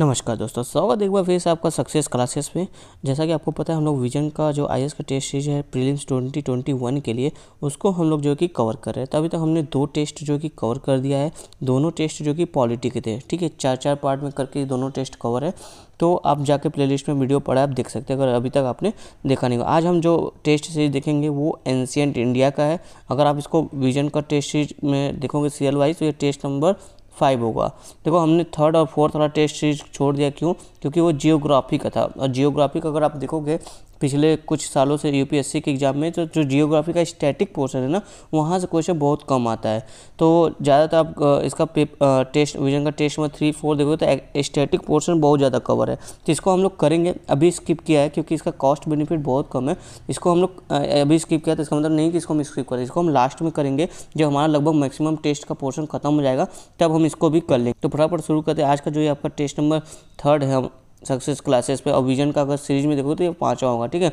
नमस्कार दोस्तों स्वागत एक बार फिर से आपका सक्सेस क्लासेस में जैसा कि आपको पता है हम लोग विजन का जो आई का टेस्ट सीरीज है प्रीलिम्स 2021 के लिए उसको हम लोग जो कि कवर कर रहे हैं तो अभी तक तो हमने दो टेस्ट जो कि कवर कर दिया है दोनों टेस्ट जो कि पॉलिटी के थे ठीक है चार चार पार्ट में करके दोनों टेस्ट कवर है तो आप जाके प्ले में वीडियो पढ़ा है आप देख सकते हैं अगर अभी तक आपने देखा नहीं आज हम जो टेस्ट सीरीज देखेंगे वो एनशियंट इंडिया का है अगर आप इसको विजन का टेस्ट सीरीज में देखोगे सीरियल वाइज तो ये टेस्ट नंबर फाइव होगा देखो हमने थर्ड और फोर्थ वाला टेस्ट सीरीज छोड़ दिया क्यों क्योंकि वो जियोग्राफी का था और जियोग्राफी का अगर आप देखोगे पिछले कुछ सालों से यूपीएससी के एग्ज़ाम में तो जो जियोग्राफी का स्टैटिक पोर्शन है ना वहाँ से क्वेश्चन बहुत कम आता है तो ज़्यादातर आप इसका पेप टेस्ट विजन का टेस्ट में थ्री फोर देखो तो स्टैटिक पोर्शन बहुत ज़्यादा कवर है तो इसको हम लोग करेंगे अभी स्किप किया है क्योंकि इसका कॉस्ट बेनिफिट बहुत कम है इसको हम लोग अभी स्किप किया तो इसका मतलब नहीं कि इसको हम स्किप करें इसको हम लास्ट में करेंगे जब हमारा लगभग मैक्सिमम टेस्ट का पोर्शन खत्म हो जाएगा तब हम इसको भी कर लेंगे तो फटाफट शुरू करते हैं आज का जो ये आपका टेस्ट नंबर थर्ड है सक्सेस क्लासेस पे और विजन का अगर सीरीज में देखो तो ये पाँचवा होगा ठीक है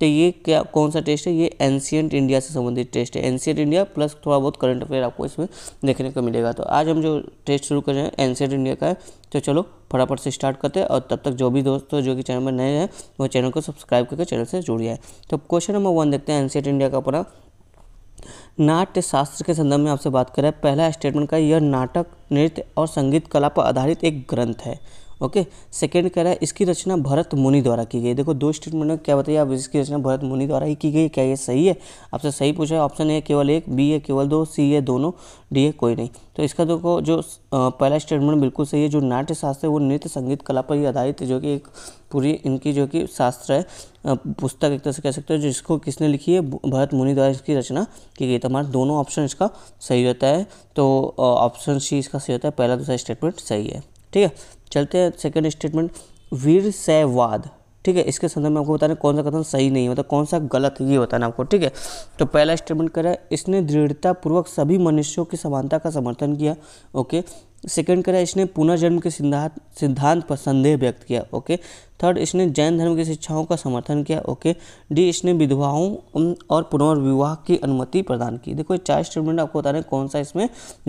तो ये क्या कौन सा टेस्ट है ये एनशियंट इंडिया से संबंधित टेस्ट है एनशियंट इंडिया प्लस थोड़ा बहुत करंट अफेयर आपको इसमें देखने को मिलेगा तो आज हम जो टेस्ट शुरू कर रहे हैं एनशियंट इंडिया का है तो चलो फटाफट से स्टार्ट करते हैं और तब तक जो भी दोस्त जो कि चैनल में नए हैं वो चैनल को सब्सक्राइब करके चैनल से जुड़ जाए तो क्वेश्चन नंबर वन देखते हैं एनशियंट इंडिया का अपना नाट्य शास्त्र के संदर्भ में आपसे बात करें पहला स्टेटमेंट का यह नाटक नृत्य और संगीत कला पर आधारित एक ग्रंथ है ओके सेकेंड कह रहा है इसकी रचना भरत मुनि द्वारा की गई देखो दो स्टेटमेंट क्या बताइए आप इसकी रचना भरत मुनि द्वारा ही की गई क्या ये सही है आपसे सही पूछा है ऑप्शन ए केवल एक बी है केवल दो सी है दोनों डी है कोई नहीं तो इसका देखो जो पहला स्टेटमेंट बिल्कुल सही है जो नाट्य शास्त्र है वो नृत्य संगीत कला पर ही आधारित है जो कि एक पूरी इनकी जो कि शास्त्र है पुस्तक एक तरह से कह सकते हो जिसको किसने लिखी है भरत मुनि द्वारा इसकी रचना की गई तो हमारा दोनों ऑप्शन इसका सही होता है तो ऑप्शन सी इसका सही होता है पहला दूसरा स्टेटमेंट सही है ठीक है चलते हैं सेकेंड स्टेटमेंट वीर सैवाद ठीक है इसके संदर्भ में आपको बताना कौन सा कथन सही नहीं है मतलब कौन सा गलत ये बताना आपको ठीक है तो पहला स्टेटमेंट करा इसने दृढ़तापूर्वक सभी मनुष्यों की समानता का समर्थन किया ओके सेकंड करा इसने पुनर्जन्म के सिद्धांत सिद्धांत पर संदेह व्यक्त किया ओके थर्ड इसने जैन धर्म की शिक्षाओं का समर्थन किया ओके डी इसने विधवाओं और पुनर्विवाह की अनुमति प्रदान की देखो ये चार स्टेटमेंट आपको बता रहे हैं कौन सा इसमें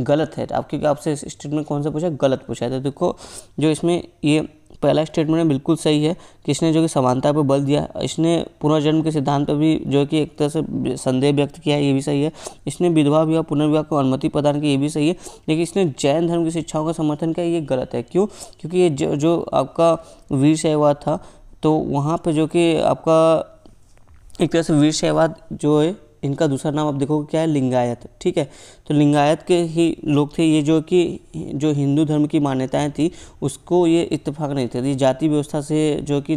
गलत है आपके आपसे स्टेटमेंट कौन सा पूछा गलत पूछा है तो देखो जो इसमें ये पहला स्टेटमेंट बिल्कुल सही है कि इसने जो कि समानता पर बल दिया इसने पुनर्जन्म के सिद्धांत पर भी जो कि एक तरह से संदेह व्यक्त किया है ये भी सही है इसने विधवा विवाह पुनर्विवाह को अनुमति प्रदान की ये भी सही है लेकिन इसने जैन धर्म की शिक्षाओं का समर्थन किया ये गलत है क्यों क्योंकि ये जो, जो आपका वीर सहवाद था तो वहाँ पर जो कि आपका एक तरह से वीर सहवाद जो है इनका दूसरा नाम आप देखोगे क्या है लिंगायत ठीक है तो लिंगायत के ही लोग थे ये जो कि जो हिंदू धर्म की मान्यताएं थी उसको ये इत्तेफाक नहीं थे ये जाति व्यवस्था से जो कि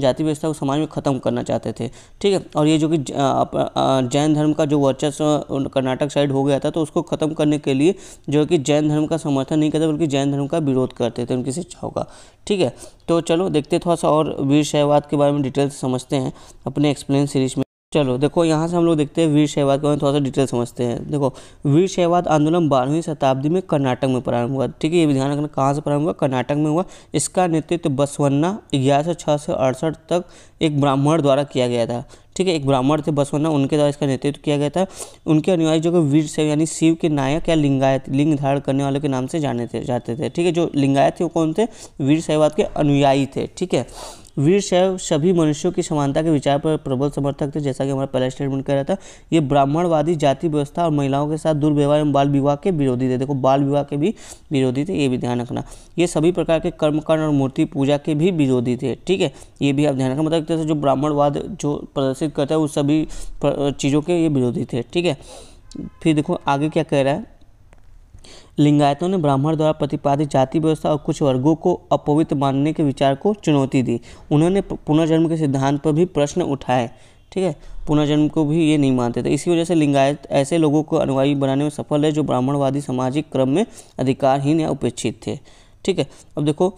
जाति व्यवस्था को समाज में ख़त्म करना चाहते थे ठीक है और ये जो कि जैन धर्म का जो वर्चस्व कर्नाटक साइड हो गया था तो उसको ख़त्म करने के लिए जो कि जैन धर्म का समर्थन नहीं करते बल्कि जैन धर्म का विरोध करते थे उनकी शिक्षाओं का ठीक है तो चलो देखते थोड़ा सा और वीर शहवाद के बारे में डिटेल्स समझते हैं अपने एक्सप्लेन सीरीज में चलो देखो यहाँ से हम लोग देखते हैं वीर शहवाद के बारे में थोड़ा सा डिटेल समझते हैं देखो वीर शहवाद आंदोलन बारहवीं शताब्दी में कर्नाटक में प्रारंभ हुआ ठीक है ये भी ध्यान रखना कहाँ से प्रारंभ हुआ कर्नाटक में हुआ इसका नेतृत्व बसवन्ना ग्यारह सौ से अड़सठ तक एक ब्राह्मण द्वारा किया गया था ठीक है एक ब्राह्मण थे बसवन्ना उनके द्वारा इसका नेतृत्व किया गया था उनके अनुयायी जो कि वीर शैव यानी शिव के नायक या लिंगायत लिंग धारण करने वालों के नाम से जाने थे जाते थे ठीक है जो लिंगायत थे वो कौन थे वीर शैवाद के अनुयायी थे ठीक है वीर शैव सभी मनुष्यों की समानता के विचार पर प्रबल समर्थक थे जैसा कि हमारा पहला स्टेटमेंट कह रहा था ये ब्राह्मणवादी जाति व्यवस्था और महिलाओं के साथ दुर्व्यवहार एवं बाल विवाह के विरोधी थे देखो बाल विवाह के भी विरोधी थे ये भी ध्यान रखना ये सभी प्रकार के कर्मकांड और मूर्ति पूजा के भी विरोधी थे ठीक है ये भी आप ध्यान रखना मतलब जैसे जो ब्राह्मणवाद जो प्रदर्शित करता है उस सभी चीज़ों के ये विरोधी थे ठीक है फिर देखो आगे क्या कह रहा है लिंगायतों ने ब्राह्मण द्वारा प्रतिपादित जाति व्यवस्था और कुछ वर्गों को अपवित्र मानने के विचार को चुनौती दी उन्होंने पुनर्जन्म के सिद्धांत पर भी प्रश्न उठाए ठीक है पुनर्जन्म को भी ये नहीं मानते थे इसी वजह से लिंगायत ऐसे लोगों को अनुयायी बनाने में सफल है जो ब्राह्मणवादी सामाजिक क्रम में अधिकारहीन या उपेक्षित थे ठीक है अब देखो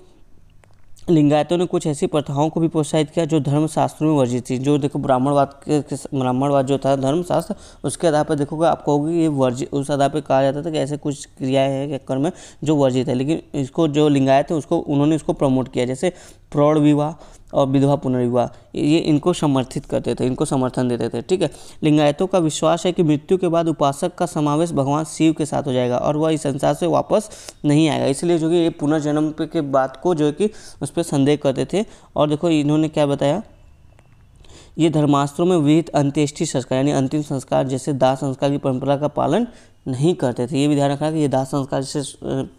लिंगायतों ने कुछ ऐसी प्रथाओं को भी प्रोत्साहित किया जो धर्मशास्त्रों में वर्जित थी जो देखो ब्राह्मणवाद के ब्राह्मणवाद जो था धर्मशास्त्र उसके आधार पर देखोगे आप कहोगे ये वर्जित उस आधार पर कहा जाता था कि ऐसे कुछ क्रियाएं हैं या है जो वर्जित है लेकिन इसको जो लिंगायत है उसको उन्होंने इसको प्रमोट किया जैसे प्रौढ़ विवाह और विधवा पुनर्विवाह ये इनको समर्थित करते थे इनको समर्थन देते थे ठीक है लिंगायतों का विश्वास है कि मृत्यु के बाद उपासक का समावेश भगवान शिव के साथ हो जाएगा और वह इस संसार से वापस नहीं आएगा इसलिए जो कि ये पुनर्जन्म के बात को जो है कि उस पर संदेह करते थे और देखो इन्होंने क्या बताया ये धर्मास्त्रों में विहित अंत्येष्टि संस्कार यानी अंतिम संस्कार जैसे दाह संस्कार की परंपरा का पालन नहीं करते थे ये भी ध्यान रखना कि ये दाह संस्कार से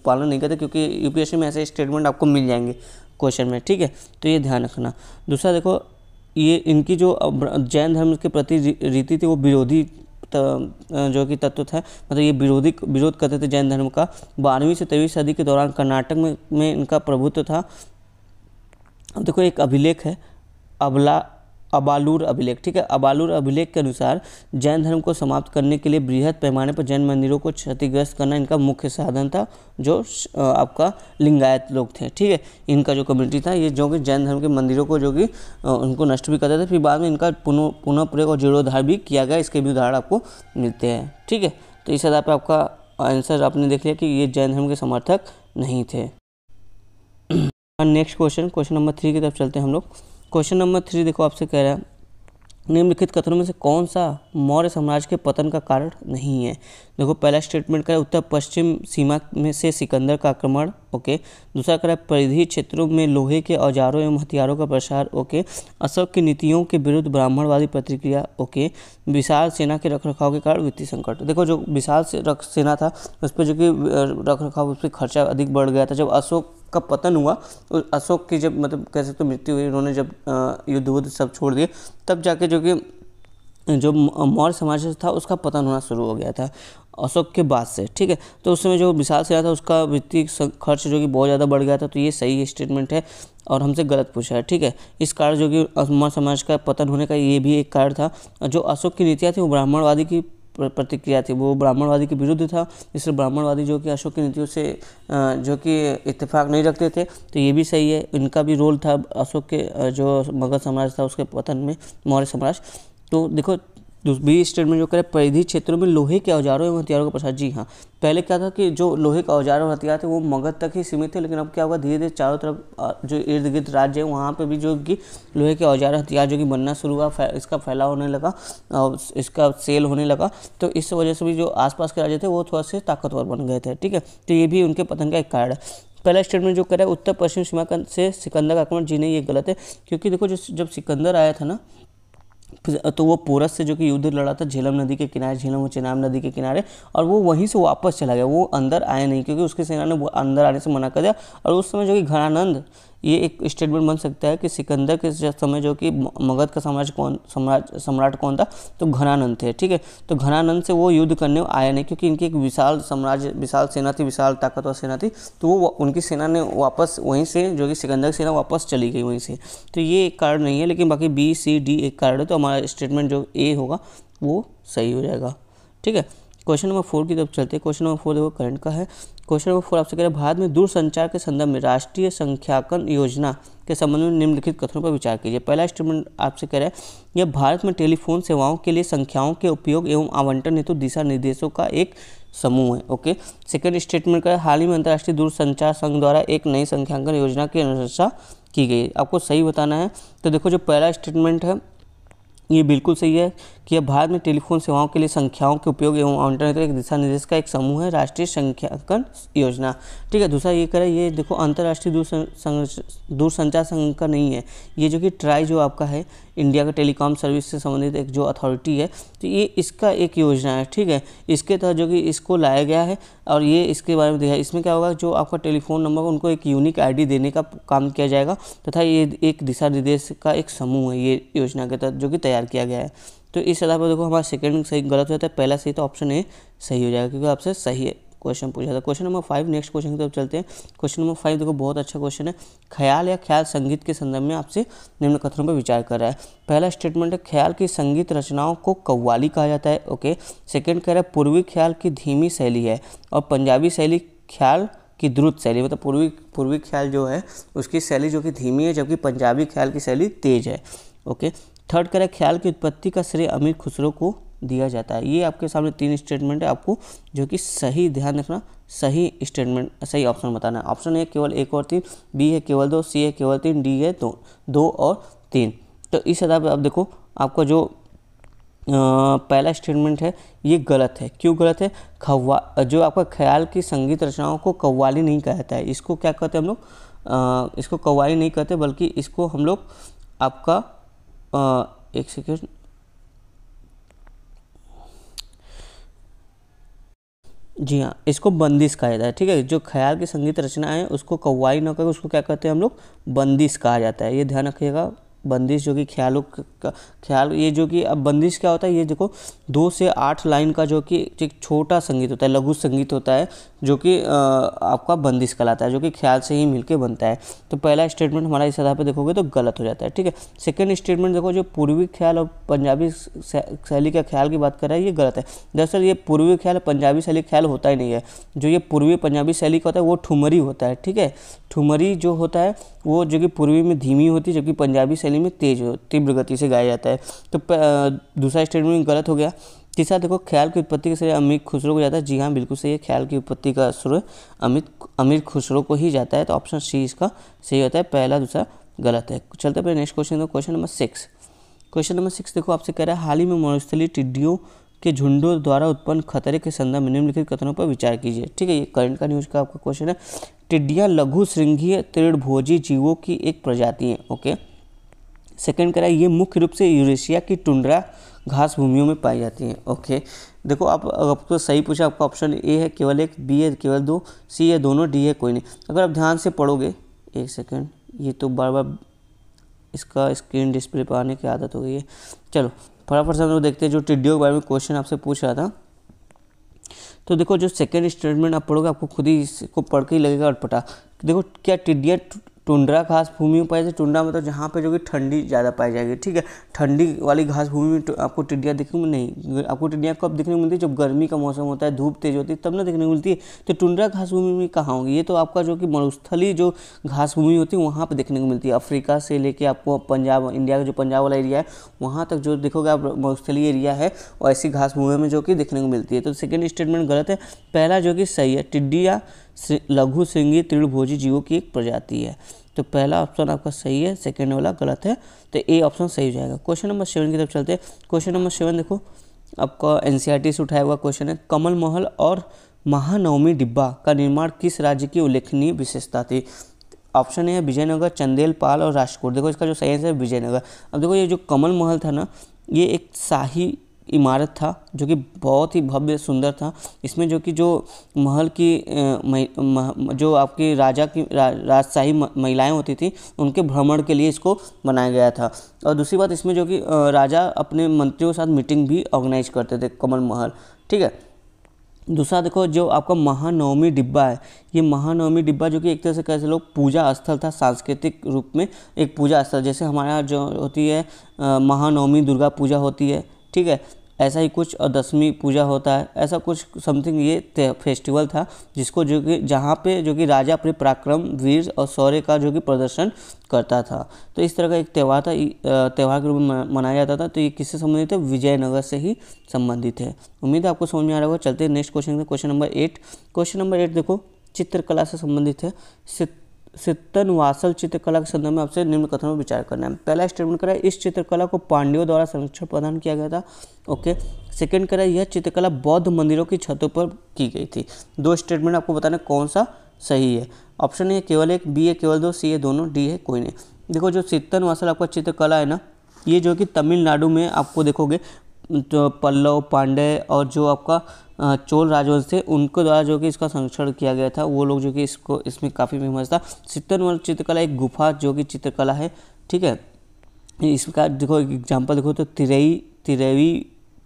पालन नहीं करते क्योंकि यूपीएससी में ऐसे स्टेटमेंट आपको मिल जाएंगे क्वेश्चन में ठीक है तो ये ध्यान रखना दूसरा देखो ये इनकी जो जैन धर्म के प्रति रीति थी वो विरोधी जो कि तत्व था मतलब ये विरोधी विरोध करते थे जैन धर्म का बारहवीं से तेईसवीं सदी के दौरान कर्नाटक में में इनका प्रभुत्व था अब देखो एक अभिलेख है अबला अबालूर अभिलेख ठीक है अबालूर अभिलेख के अनुसार जैन धर्म को समाप्त करने के लिए बृहद पैमाने पर जैन मंदिरों को क्षतिग्रस्त करना इनका मुख्य साधन था जो आपका लिंगायत लोग थे ठीक है इनका जो कम्युनिटी था ये जो कि जैन धर्म के मंदिरों को जो कि उनको नष्ट भी करते थे फिर बाद में इनका पुनः पुनः प्रयोग और जीर्णोद्धार भी किया गया इसके भी उदाहरण आपको मिलते हैं ठीक है तो इस आधार पर आपका आंसर आपने देख लिया कि ये जैन धर्म के समर्थक नहीं थे next question question number three की तरफ चलते हैं हम लोग क्वेश्चन नंबर थ्री देखो आपसे कह रहा है निम्नलिखित कथनों में से कौन सा मौर्य साम्राज्य के पतन का कारण नहीं है देखो पहला स्टेटमेंट करें उत्तर पश्चिम सीमा में से सिकंदर का आक्रमण ओके दूसरा करें परिधि क्षेत्रों में लोहे के औजारों एवं हथियारों का प्रसार ओके अशोक की नीतियों के विरुद्ध ब्राह्मणवादी प्रतिक्रिया ओके विशाल सेना के रखरखाव के कारण वित्तीय संकट देखो जो विशाल से सेना था उस पर जो कि रखरखाव उस पर खर्चा अधिक बढ़ गया था जब अशोक का पतन हुआ तो अशोक की जब मतलब कह सकते हो तो मृत्यु हुई उन्होंने जब युद्ध वुद्ध सब छोड़ दिए तब जाके जो कि जो मौर्य समाज था उसका पतन होना शुरू हो गया था अशोक के बाद से ठीक है तो उस समय जो विशाल से था उसका वित्तीय खर्च जो कि बहुत ज़्यादा बढ़ गया था तो ये सही स्टेटमेंट है और हमसे गलत पूछा है ठीक है इस कारण जो कि मौर्य समाज का पतन होने का ये भी एक कारण था जो अशोक की नीतियाँ थी वो ब्राह्मणवादी की प्रतिक्रिया थी वो ब्राह्मणवादी के विरुद्ध था इसलिए ब्राह्मणवादी जो कि अशोक की नीतियों से जो कि इत्तेफाक नहीं रखते थे तो ये भी सही है इनका भी रोल था अशोक के जो मगध साम्राज्य था उसके पतन में मौर्य साम्राज्य तो देखो बी स्टेटमेंट जो करे परिधि क्षेत्रों में लोहे के औजारों एवं हथियारों का प्रसार जी हाँ पहले क्या था कि जो लोहे का औजार और हथियार थे वो मगध तक ही सीमित थे लेकिन अब क्या होगा धीरे धीरे चारों तरफ जो इर्द गिर्द राज्य है वहाँ पर भी जो कि लोहे के औजार हथियार जो कि बनना शुरू हुआ फै, इसका फैलाव होने लगा और इसका सेल होने लगा तो इस वजह से भी जो आसपास के राज्य थे वो थोड़ा से ताकतवर बन गए थे ठीक है तो ये भी उनके पतन का एक कारण है पहला स्टेटमेंट जो करे उत्तर पश्चिम सीमा से सिकंदर का आक्रमण जी नहीं ये गलत है क्योंकि देखो जो जब सिकंदर आया था ना तो वो पोरस से जो कि युद्ध लड़ा था झेलम नदी के किनारे झेलम और चेनाब नदी के किनारे और वो वहीं से वापस चला गया वो अंदर आया नहीं क्योंकि उसकी सेना ने वो अंदर आने से मना कर दिया और उस समय जो कि घनानंद ये एक स्टेटमेंट बन सकता है कि सिकंदर के समय जो कि मगध का समाज कौन सम्राट सम्राट कौन था तो घनानंद थे ठीक है तो घनानंद से वो युद्ध करने आए नहीं क्योंकि इनकी एक विशाल साम्राज्य विशाल सेना थी विशाल ताकतवर सेना थी तो वो उनकी सेना ने वापस वहीं से जो कि सिकंदर की सेना वापस चली गई वहीं से तो ये एक कारण नहीं है लेकिन बाकी बी सी डी एक कारण है तो हमारा स्टेटमेंट जो ए होगा वो सही हो जाएगा ठीक है क्वेश्चन नंबर फोर की तरफ चलते हैं क्वेश्चन नंबर फोर देखो करंट का है क्वेश्चन नंबर फोर आपसे कह रहे हैं भारत में दूरसंचार के संदर्भ में राष्ट्रीय संख्याकन योजना के संबंध में निम्नलिखित कथनों पर विचार कीजिए पहला स्टेटमेंट आपसे कह रहे हैं यह भारत में टेलीफोन सेवाओं के लिए संख्याओं के उपयोग एवं आवंटन हेतु दिशा निर्देशों का एक समूह है ओके सेकेंड स्टेटमेंट का हाल ही में अंतर्राष्ट्रीय दूरसंचार संघ द्वारा एक नई संख्याकन योजना की अनुशंसा की गई आपको सही बताना है तो देखो जो पहला स्टेटमेंट है ये बिल्कुल सही है कि अब भारत में टेलीफोन सेवाओं के लिए संख्याओं के उपयोग एवं एक दिशा निर्देश का एक समूह है राष्ट्रीय संख्याकन योजना ठीक है दूसरा ये करें ये देखो अंतर्राष्ट्रीय दूर दूरसंचार संघ का नहीं है ये जो कि ट्राई जो आपका है इंडिया के टेलीकॉम सर्विस से संबंधित एक जो अथॉरिटी है तो ये इसका एक योजना है ठीक है इसके तहत जो कि इसको लाया गया है और ये इसके बारे में देखा इसमें क्या होगा जो आपका टेलीफोन नंबर उनको एक यूनिक आईडी देने का काम किया जाएगा तथा तो ये एक दिशा निर्देश का एक समूह है ये योजना के तहत जो कि तैयार किया गया है तो इस आधार पर देखो हमारा सेकेंड सही गलत हो जाता है पहला सही तो ऑप्शन ए सही हो जाएगा क्योंकि आपसे सही है क्वेश्चन पूछा था question number five next question की तरफ चलते हैं क्वेश्चन नंबर फाइव देखो बहुत अच्छा क्वेश्चन है ख्याल या ख्याल संगीत के संदर्भ में आपसे निम्न कथनों पर विचार कर रहा है पहला स्टेटमेंट है ख्याल की संगीत रचनाओं को कव्वाली कहा जाता है ओके सेकेंड कह रहा है पूर्वी ख्याल की धीमी शैली है और पंजाबी शैली ख्याल की द्रुत शैली मतलब पूर्वी पूर्वी ख्याल जो है उसकी शैली जो कि धीमी है जबकि पंजाबी ख्याल की शैली तेज है ओके थर्ड कह करें ख्याल की उत्पत्ति का श्रेय अमीर खुसरो को दिया जाता है ये आपके सामने तीन स्टेटमेंट है आपको जो कि सही ध्यान रखना सही स्टेटमेंट सही ऑप्शन बताना है ऑप्शन ए केवल एक और तीन बी है केवल दो सी है केवल तीन डी है दो दो और तीन तो इस आधार पर आप देखो आपका जो आ, पहला स्टेटमेंट है ये गलत है क्यों गलत है खवा जो आपका ख्याल की संगीत रचनाओं को कव्वाली नहीं कहता है इसको क्या कहते हैं हम लोग इसको कव्वाली नहीं कहते बल्कि इसको हम लोग आपका आ, एक सेकेंड जी हाँ इसको बंदिश कहा जाता है ठीक है जो ख्याल की संगीत रचना है उसको कौवाई न करके उसको क्या कहते हैं हम लोग बंदिश कहा जाता है ये ध्यान रखिएगा बंदिश जो कि ख्यालों का ख्याल ये जो कि अब बंदिश क्या होता है ये देखो दो से आठ लाइन का जो कि एक छोटा संगीत होता है लघु संगीत होता है जो कि आपका बंदिश कहलाता है जो कि ख्याल से ही मिलके बनता है तो पहला स्टेटमेंट हमारा इस आधार पर देखोगे तो गलत हो जाता है ठीक है सेकेंड स्टेटमेंट देखो जो पूर्वी ख्याल और पंजाबी शैली का ख्याल की बात कर रहा है ये गलत है दरअसल ये पूर्वी ख्याल पंजाबी शैली ख्याल होता ही नहीं है जो ये पूर्वी पंजाबी शैली का होता है वो ठुमरी होता है ठीक है ठुमरी जो होता है वो जो कि पूर्वी में धीमी होती है जबकि पंजाबी शैली ध्वनि में तेज हो तीव्र गति से गाया जाता है तो दूसरा स्टेटमेंट गलत हो गया तीसरा देखो ख्याल की उत्पत्ति के श्रेय अमित खुसरो को जाता है जी हाँ बिल्कुल सही है ख्याल की उत्पत्ति का श्रेय अमित अमीर खुसरो को ही जाता है तो ऑप्शन सी इसका सही होता है पहला दूसरा गलत है चलते पहले नेक्स्ट क्वेश्चन देखो question number six question number six देखो आपसे कह रहा है हाल ही में मनुस्थली टिड्डियों के झुंडों द्वारा उत्पन्न खतरे के संदर्भ में निम्नलिखित कथनों पर विचार कीजिए ठीक है ये करंट का न्यूज का आपका क्वेश्चन है टिड्डियाँ लघु श्रृंघीय तृणभोजी जीवों की एक प्रजाति है ओके okay? सेकंड कह रहा है ये मुख्य रूप से यूरेशिया की टुंड्रा घास भूमियों में पाई जाती हैं ओके देखो आप अगर आपको सही पूछा आपका ऑप्शन ए है केवल एक बी है केवल दो सी है दोनों डी है कोई नहीं अगर आप ध्यान से पढ़ोगे एक सेकेंड ये तो बार बार इसका स्क्रीन डिस्प्ले पर आने की आदत हो गई है चलो फटाफट से हम लोग देखते हैं जो टिड्डियों के बारे में क्वेश्चन आपसे पूछ रहा था तो देखो जो सेकेंड स्टेटमेंट आप पढ़ोगे आपको खुद ही इसको पढ़ के ही लगेगा अटपटा देखो क्या टिड्डियाँ टुंड्रा घास भूमि में पाई जाती टुंड्रा मतलब जहाँ पे जो कि ठंडी ज़्यादा पाई जाएगी ठीक है ठंडी वाली घास भूमि में तो आपको टिड्डियाँ देखने में नहीं आपको टिड्डियाँ कब देखने को मिलती है जब गर्मी का मौसम होता है धूप तेज होती है तब ना देखने को मिलती है तो टुंड्रा घास भूमि में कहाँ होगी ये तो आपका जो कि मरुस्थली जो घास भूमि होती है वहाँ पर देखने को मिलती है अफ्रीका से लेके आपको पंजाब इंडिया का जो पंजाब वाला एरिया है वहाँ तक जो देखोगे आप मरुस्थली एरिया है और ऐसी घास भूमि में जो कि देखने को मिलती है तो सेकेंड स्टेटमेंट गलत है पहला जो कि सही है टिड्डिया लघु सिंगी तृणभोजी जीवों की एक प्रजाति है तो पहला ऑप्शन आपका सही है सेकेंड वाला गलत है तो ए ऑप्शन सही हो जाएगा क्वेश्चन नंबर सेवन की तरफ चलते हैं क्वेश्चन नंबर सेवन देखो आपका एन e से उठाया हुआ क्वेश्चन है कमल महल और महानवमी डिब्बा का निर्माण किस राज्य की उल्लेखनीय विशेषता थी ऑप्शन है विजयनगर चंदेल पाल और राजकोट देखो इसका जो सही आंसर है विजयनगर अब देखो ये जो कमल महल था ना ये एक शाही इमारत था जो कि बहुत ही भव्य सुंदर था इसमें जो कि जो महल की जो आपकी राजा की रा, राजशाही महिलाएं होती थी उनके भ्रमण के लिए इसको बनाया गया था और दूसरी बात इसमें जो कि राजा अपने मंत्रियों के साथ मीटिंग भी ऑर्गेनाइज करते थे कमल महल ठीक है दूसरा देखो जो आपका महानवमी डिब्बा है ये महानवमी डिब्बा जो कि एक तरह से कैसे लोग पूजा स्थल था सांस्कृतिक रूप में एक पूजा स्थल जैसे हमारा यहाँ जो होती है महानवमी दुर्गा पूजा होती है ठीक है ऐसा ही कुछ और दसवीं पूजा होता है ऐसा कुछ समथिंग ये फेस्टिवल था जिसको जो कि जहाँ पे जो कि राजा अपने पराक्रम वीर और शौर्य का जो कि प्रदर्शन करता था तो इस तरह का एक त्यौहार था त्यौहार के रूप में मनाया जाता था तो ये किससे संबंधित है विजयनगर से ही संबंधित है उम्मीद है आपको समझ में आ रहा होगा चलते next question question number eight question number eight देखो चित्रकला से संबंधित है सित्तन वासल चित्रकला के संदर्भ में आपसे निम्न कथन पर विचार करना है पहला स्टेटमेंट करा इस चित्रकला को पांड्यों द्वारा संरक्षण प्रदान किया गया था ओके सेकंड करा यह चित्रकला बौद्ध मंदिरों की छतों पर की गई थी दो स्टेटमेंट आपको बताना कौन सा सही है ऑप्शन ए केवल एक बी है केवल दो सी है दोनों डी है कोई नहीं देखो जो सित्तन वासल आपका चित्रकला है ना ये जो कि तमिलनाडु में आपको देखोगे तो पल्लव पांडे और जो आपका चोल राजवंश थे उनके द्वारा जो कि इसका संरक्षण किया गया था वो लोग जो कि इसको इसमें काफ़ी फेमस था चित्तौड़गढ़ चित्रकला एक गुफा जो कि चित्रकला है ठीक है इसका देखो एग्जाम्पल देखो तो तिरई तिरवी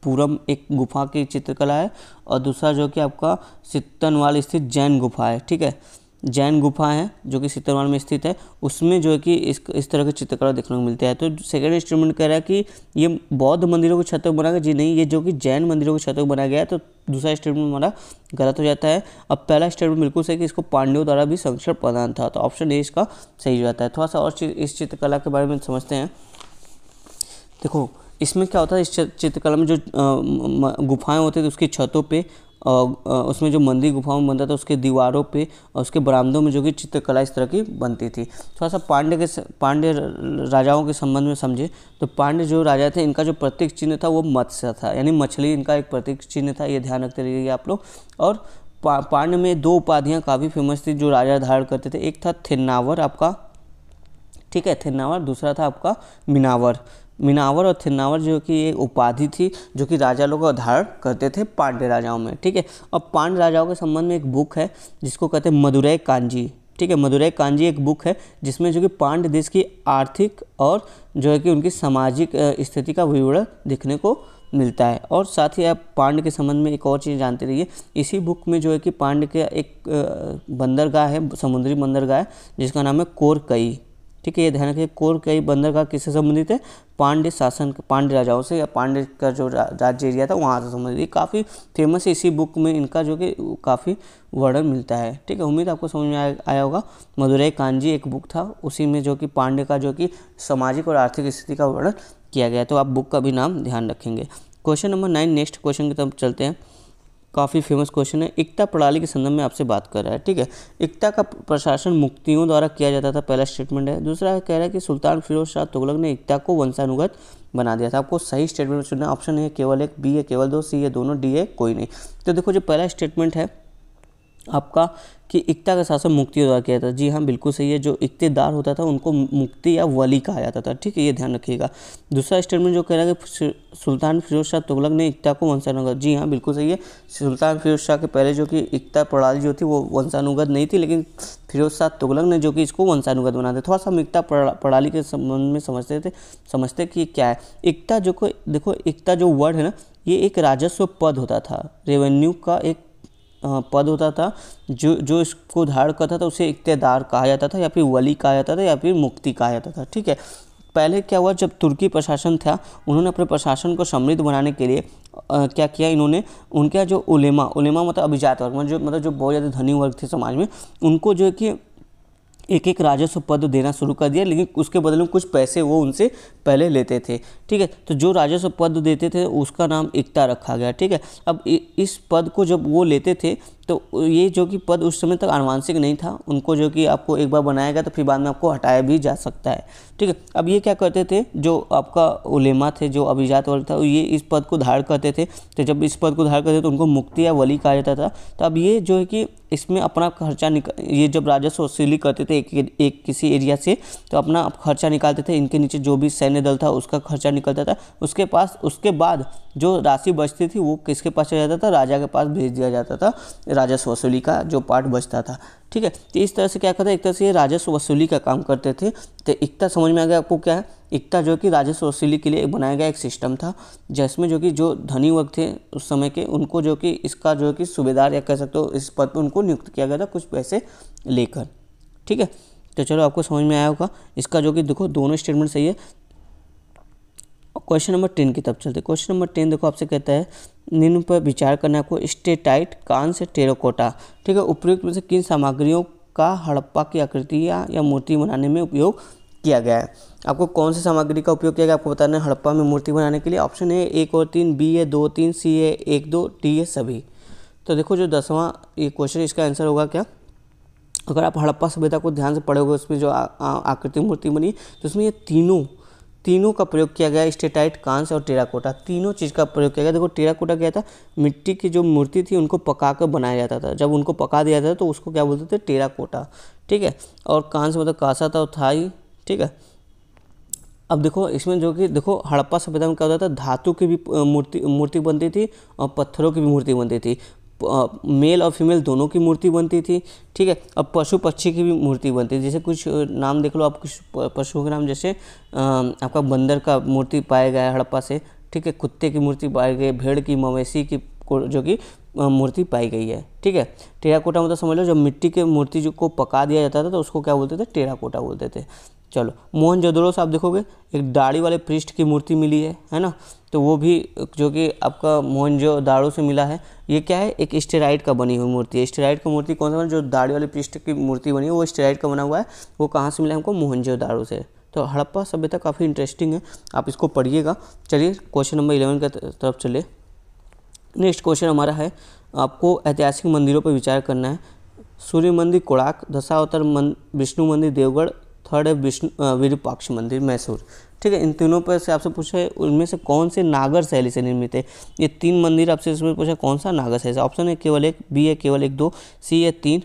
पूरम एक गुफा की चित्रकला है और दूसरा जो कि आपका सित्तनवाल स्थित जैन गुफा है ठीक है जैन गुफा है जो कि सीतरवान में स्थित है उसमें जो है कि इस इस तरह की चित्रकला देखने को मिलती है तो सेकेंड स्टेटमेंट कह रहा है कि ये बौद्ध मंदिरों को छतक बनाया गया जी नहीं ये जो कि जैन मंदिरों को छतक बनाया गया है तो दूसरा स्टेटमेंट हमारा गलत हो जाता है अब पहला स्टेटमेंट बिल्कुल सही कि इसको पांड्यों द्वारा भी संरक्षण प्रदान था तो ऑप्शन ए इसका सही हो जाता है थोड़ा सा और इस चित्रकला के बारे में समझते हैं देखो इसमें क्या होता है इस चित्रकला में जो गुफाएं होती थी तो उसकी छतों पे उसमें जो मंदिर गुफाओं में बनता था उसके दीवारों पे और उसके बरामदों में जो कि चित्रकला इस तरह की बनती थी थोड़ा सा पांडे के पांडे राजाओं के संबंध में समझे तो पांडे जो राजा थे इनका जो प्रतीक चिन्ह था वो मत्स्य था यानी मछली इनका एक प्रतीक चिन्ह था ये ध्यान रखते रहिएगा आप लोग और पा, पांडे में दो उपाधियाँ काफ़ी फेमस थी जो राजा धारण करते थे एक था थेन्नावर आपका ठीक है थेन्नावर दूसरा था आपका मिनावर मिनावर और थिन्नावर जो कि एक उपाधि थी जो कि राजा लोग धारण करते थे पांड्य राजाओं में ठीक है अब पांड्य राजाओं के संबंध में एक बुक है जिसको कहते हैं मदुरै कांजी ठीक है मदुरै कांजी एक बुक है जिसमें जो कि पांड्य देश की आर्थिक और जो है कि उनकी सामाजिक स्थिति का विवरण देखने को मिलता है और साथ ही आप पांड के संबंध में एक और चीज़ जानते रहिए इसी बुक में जो है कि पांड का एक बंदरगाह है समुद्री बंदरगाह है जिसका नाम है कोरकई ठीक है ये ध्यान रखिए कोर कई बंदर का किससे संबंधित है पांडे शासन पांडे राजाओं से या पांडे का जो राज्य एरिया था वहाँ से संबंधित काफ़ी फेमस है इसी बुक में इनका जो कि काफ़ी वर्णन मिलता है ठीक है उम्मीद आपको समझ में आया, आया होगा मदुरई कांजी एक बुक था उसी में जो कि पांडे का जो कि सामाजिक और आर्थिक स्थिति का वर्णन किया गया तो आप बुक का भी नाम ध्यान रखेंगे question number nine next question की तरफ चलते हैं काफ़ी फेमस क्वेश्चन है एकता प्रणाली के संदर्भ में आपसे बात कर रहा है ठीक है एकता का प्रशासन मुक्तियों द्वारा किया जाता था पहला स्टेटमेंट है दूसरा कह रहा है कि सुल्तान फिरोज शाह तुगलक ने एकता को वंशानुगत बना दिया था आपको सही स्टेटमेंट सुनना ऑप्शन है केवल एक बी है केवल दो सी है दोनों डी है कोई नहीं तो देखो जो पहला स्टेटमेंट है आपका कि इक्ता का शासन मुक्ति द्वारा किया जाता था जी हाँ बिल्कुल सही है जो इकतेदार होता था उनको मुक्ति या वली कहा जाता था ठीक है ये ध्यान रखिएगा दूसरा स्टेटमेंट जो कह रहा है कि सुल्तान फिरोज शाह तुगलक ने इकता को वंशानुगत जी हाँ बिल्कुल सही है सुल्तान फिरोज शाह के पहले जो कि इकता प्रणाली जो थी वो वंशानुगत नहीं थी लेकिन फिरोज शाह तुगलक ने जो कि इसको वंशानुगत बनाते थोड़ा सा हम एकता प्रणाली के संबंध में समझते थे समझते कि क्या है एकता जो को देखो एकता जो वर्ड है ना ये एक राजस्व पद होता था रेवेन्यू का एक पद होता था जो जो इसको धारण करता था उसे इकतेदार कहा जाता था या फिर वली कहा जाता था या फिर मुक्ति कहा जाता था ठीक है पहले क्या हुआ जब तुर्की प्रशासन था उन्होंने अपने प्रशासन को समृद्ध बनाने के लिए आ, क्या किया इन्होंने उनका जो उलेमा उलेमा मतलब अभिजात वर्ग मतलब जो मतलब जो बहुत ज़्यादा धनी वर्ग थे समाज में उनको जो है कि एक एक राजस्व पद देना शुरू कर दिया लेकिन उसके बदले में कुछ पैसे वो उनसे पहले लेते थे ठीक है तो जो राजस्व पद देते थे उसका नाम एकता रखा गया ठीक है अब इस पद को जब वो लेते थे तो ये जो कि पद उस समय तक आनुवांशिक नहीं था उनको जो कि आपको एक बार बनाया गया तो फिर बाद में आपको हटाया भी जा सकता है ठीक है अब ये क्या करते थे जो आपका उलेमा थे जो अभिजात वर्ग था ये इस पद को धार करते थे तो जब इस पद को धार करते थे तो उनको मुक्ति या वली कहा जाता था तो अब ये जो है कि इसमें अपना खर्चा निकाल ये जब राजस्व वसूली करते थे एक, एक किसी एरिया से तो अपना खर्चा निकालते थे इनके नीचे जो भी सैन्य दल था उसका खर्चा निकलता था उसके पास उसके बाद जो राशि बचती थी वो किसके पास चला जाता था राजा के पास भेज दिया जाता था राजस्व वसूली का जो पार्ट बचता था ठीक है तो इस तरह से क्या करते एक तरह से ये राजस्व वसूली का काम करते थे तो एकता समझ में आ गया आपको क्या है एकता जो कि राजस्व वसूली के लिए बनाया गया एक सिस्टम था जिसमें जो कि जो धनी वर्ग थे उस समय के उनको जो कि इसका जो कि सूबेदार या कह सकते हो इस पद पर उनको नियुक्त किया गया था कुछ पैसे लेकर ठीक है तो चलो आपको समझ में आया होगा इसका जो कि देखो दोनों स्टेटमेंट सही है क्वेश्चन नंबर टेन की तरफ चलते क्वेश्चन नंबर टेन देखो आपसे कहता है निम्न पर विचार करना आपको स्टेटाइट कान से टेरोकोटा ठीक है उपयुक्त में से किन सामग्रियों का हड़प्पा की आकृतियाँ या मूर्ति बनाने में उपयोग किया गया है आपको कौन सी सामग्री का उपयोग किया गया आपको बताना है हड़प्पा में मूर्ति बनाने के लिए ऑप्शन है एक और तीन बी है दो तीन सी है एक दो टी है सभी तो देखो जो दसवां ये क्वेश्चन इसका आंसर होगा क्या अगर आप हड़प्पा सभ्यता को ध्यान से पढ़ोगे उसमें जो आकृति मूर्ति बनी तो उसमें ये तीनों तीनों का प्रयोग किया गया स्टेटाइट कांस और टेराकोटा तीनों चीज़ का प्रयोग किया गया देखो टेराकोटा क्या था मिट्टी की जो मूर्ति थी उनको पका कर बनाया जाता था जब उनको पका दिया जाता था तो उसको क्या बोलते थे टेराकोटा ठीक है और कांस मतलब कांसा था और ही ठीक है अब देखो इसमें जो कि देखो हड़प्पा सभ्यता में क्या होता था धातु की भी मूर्ति मूर्ति बनती थी और पत्थरों की भी मूर्ति बनती थी मेल और फीमेल दोनों की मूर्ति बनती थी ठीक है अब पशु पक्षी की भी मूर्ति बनती थी जैसे कुछ नाम देख लो आप कुछ पशुओं के नाम जैसे आपका बंदर का मूर्ति पाया गया है हड़प्पा से ठीक है कुत्ते की मूर्ति पाई गई भेड़ की मवेशी की जो कि मूर्ति पाई गई है ठीक है टेराकोटा मतलब समझ लो जब मिट्टी के मूर्ति जो को पका दिया जाता था तो उसको क्या बोलते थे टेराकोटा बोलते थे चलो मोहन जदड़ो से आप देखोगे एक दाढ़ी वाले पृष्ठ की मूर्ति मिली है है ना तो वो भी जो कि आपका मोहनजो दाड़ों से मिला है ये क्या है एक स्टेराइड का बनी हुई मूर्ति है स्टेराइड का मूर्ति कौन सा बना जो दाढ़ी वाले पृष्ठ की मूर्ति बनी है वो स्टेराइड का बना हुआ है वो कहाँ से मिला है हमको मोहनजो दाड़ों से तो हड़प्पा सभ्यता काफ़ी इंटरेस्टिंग है आप इसको पढ़िएगा चलिए क्वेश्चन नंबर इलेवन की तरफ चले नेक्स्ट क्वेश्चन हमारा है आपको ऐतिहासिक मंदिरों पर विचार करना है सूर्य मंदिर कोड़ाक दशावतर मंद विष्णु मंदिर देवगढ़ थर्ड है विष्णु विरूपाक्ष मंदिर मैसूर ठीक है इन तीनों पर से आपसे पूछा है उनमें से कौन से नागर शैली से निर्मित है ये तीन मंदिर आपसे इसमें पूछा कौन सा नागर शैली ऑप्शन है केवल एक बी है केवल एक दो सी है तीन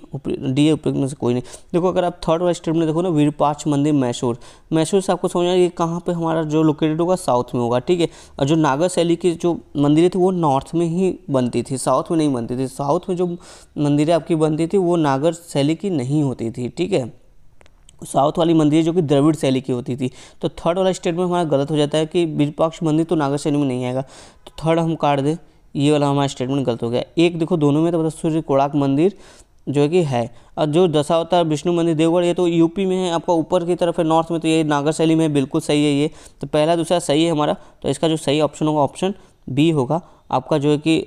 डी है उपयुक्त में से कोई नहीं देखो अगर आप थर्ड वाले स्टेट में देखो ना वीरपाच मंदिर मैसूर मैसूर से आपको समझ आएगा कहाँ पर हमारा जो लोकेटेड होगा साउथ में होगा ठीक है और जो नागर शैली की जो मंदिरें थी वो नॉर्थ में ही बनती थी साउथ में नहीं बनती थी साउथ में जो मंदिरें आपकी बनती थी वो नागर शैली की नहीं होती थी ठीक है साउथ वाली मंदिर जो कि द्रविड़ शैली की होती थी तो थर्ड वाला स्टेटमेंट हमारा गलत हो जाता है कि विरूपाक्ष मंदिर तो नागर शैली में नहीं आएगा तो थर्ड हम काट दें ये वाला हमारा स्टेटमेंट गलत हो गया एक देखो दोनों में तो मतलब सूर्य कोड़ाक मंदिर जो कि है और जो दशा होता है विष्णु मंदिर देवगढ़ ये तो यूपी में है आपका ऊपर की तरफ है नॉर्थ में तो ये नागर शैली में बिल्कुल सही है ये तो पहला दूसरा सही है हमारा तो इसका जो सही ऑप्शन होगा ऑप्शन बी होगा आपका जो है कि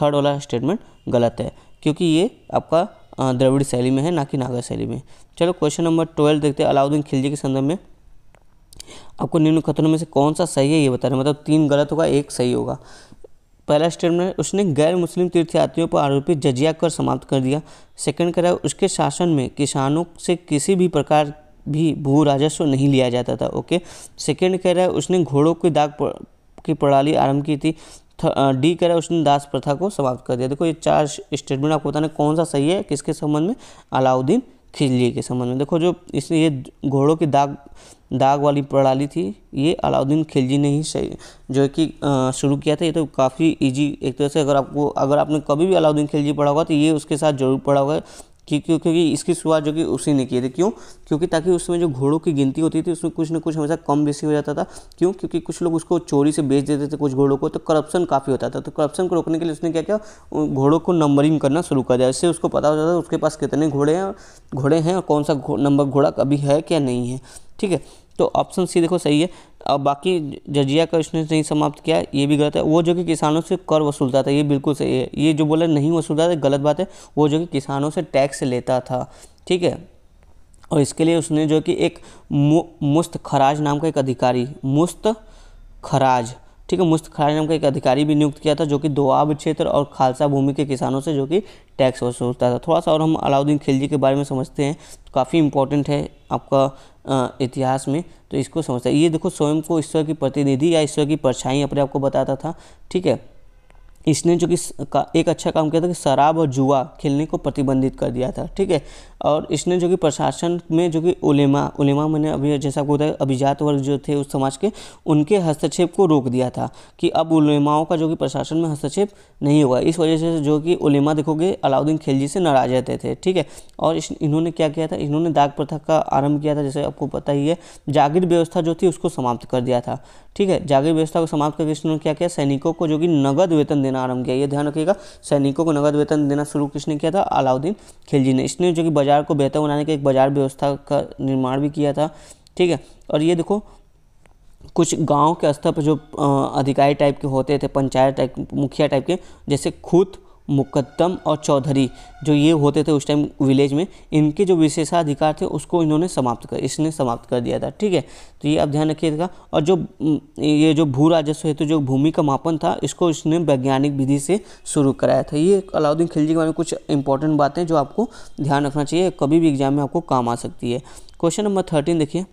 थर्ड वाला स्टेटमेंट गलत है क्योंकि ये आपका द्रविड़ शैली में है ना कि नागर शैली में चलो क्वेश्चन नंबर ट्वेल्व देखते हैं अलाउद्दीन खिलजी के संदर्भ में आपको निम्न कथनों में से कौन सा सही है ये बता रहे मतलब तीन गलत होगा एक सही होगा पहला स्टेटमेंट उसने गैर मुस्लिम तीर्थयात्रियों पर आरोपी जजिया कर समाप्त कर दिया सेकंड कह रहा है उसके शासन में किसानों से किसी भी प्रकार भी भू राजस्व नहीं लिया जाता था ओके सेकंड कह रहा है उसने घोड़ों की दाग की प्रणाली आरंभ की थी डी कह रहा है उसने दास प्रथा को समाप्त कर दिया देखो ये चार स्टेटमेंट आपको बताने कौन सा सही है किसके संबंध में अलाउद्दीन खिजली के संबंध में देखो जो इसने ये घोड़ों की दाग दाग वाली प्रणाली थी ये अलाउद्दीन खिलजी ने ही सही जो कि शुरू किया था ये तो काफ़ी इजी एक तरह से अगर आपको अगर आपने कभी भी अलाउद्दीन खिलजी पढ़ा होगा तो ये उसके साथ जरूर पढ़ा होगा कि क्यों क्योंकि इसकी शुरुआत जो कि उसी ने की थी क्यों क्योंकि ताकि उसमें जो घोड़ों की गिनती होती थी उसमें कुछ ना कुछ हमेशा कम बेसी हो जाता था क्यों क्योंकि कुछ लोग उसको चोरी से बेच देते थे कुछ घोड़ों को तो करप्शन काफ़ी होता था तो करप्शन को रोकने के लिए उसने क्या किया घोड़ों को नंबरिंग करना शुरू कर दिया इससे उसको पता हो जाता था उसके पास कितने घोड़े हैं घोड़े हैं और कौन सा नंबर घोड़ा अभी है क्या नहीं है ठीक है तो ऑप्शन सी देखो सही है और बाकी जजिया का उसने नहीं समाप्त किया ये भी गलत है वो जो कि किसानों से कर वसूलता था ये बिल्कुल सही है ये जो बोला नहीं वसूलता था गलत बात है वो जो कि किसानों से टैक्स लेता था ठीक है और इसके लिए उसने जो कि एक मुस्त खराज नाम का एक अधिकारी मुस्त खराज ठीक है मुस्त खराज नाम का एक अधिकारी भी नियुक्त किया था जो कि दोआब क्षेत्र और खालसा भूमि के किसानों से जो कि टैक्स वसूलता था थोड़ा सा और हम अलाउद्दीन खिलजी के बारे में समझते हैं काफ़ी इंपॉर्टेंट है आपका इतिहास में तो इसको समझता है ये देखो स्वयं को ईश्वर की प्रतिनिधि या ईश्वर की परछाई अपने आपको बताता था ठीक है इसने जो कि एक अच्छा काम किया था कि शराब और जुआ खेलने को प्रतिबंधित कर दिया था ठीक है और इसने जो कि प्रशासन में जो कि उलेमा उलेमा मैंने अभी जैसा आपको बताया अभिजात वर्ग जो थे उस समाज के उनके हस्तक्षेप को रोक दिया था कि अब उलेमाओं का जो कि प्रशासन में हस्तक्षेप नहीं होगा इस वजह से जो कि उलेमा देखोगे अलाउद्दीन खिलजी से नाराज रहते थे ठीक है और इस इन्होंने क्या किया था इन्होंने दाग प्रथा का आरंभ किया था जैसे आपको पता ही है जागीर व्यवस्था जो थी उसको समाप्त कर दिया था ठीक है जागीर व्यवस्था को समाप्त करके इन्होंने क्या किया सैनिकों को जो कि नगद वेतन देना आरंभ किया ये ध्यान रखिएगा सैनिकों को नगद वेतन देना शुरू किसने किया था अलाउद्दीन खिलजी ने इसने जो कि बाज़ार को बेहतर बनाने के एक बाज़ार व्यवस्था का निर्माण भी किया था ठीक है और ये देखो कुछ गांव के स्तर पर जो अधिकारी टाइप के होते थे पंचायत टाइप मुखिया टाइप के जैसे खुद मुकद्दम और चौधरी जो ये होते थे उस टाइम विलेज में इनके जो विशेषाधिकार थे उसको इन्होंने समाप्त कर इसने समाप्त कर दिया था ठीक है तो ये आप ध्यान रखिएगा और जो ये जो भू राजस्व हेतु तो जो भूमि का मापन था इसको इसने वैज्ञानिक विधि से शुरू कराया था ये अलाउद्दीन खिलजी के बारे में कुछ इंपॉर्टेंट बातें जो आपको ध्यान रखना चाहिए कभी भी एग्जाम में आपको काम आ सकती है क्वेश्चन नंबर थर्टीन देखिए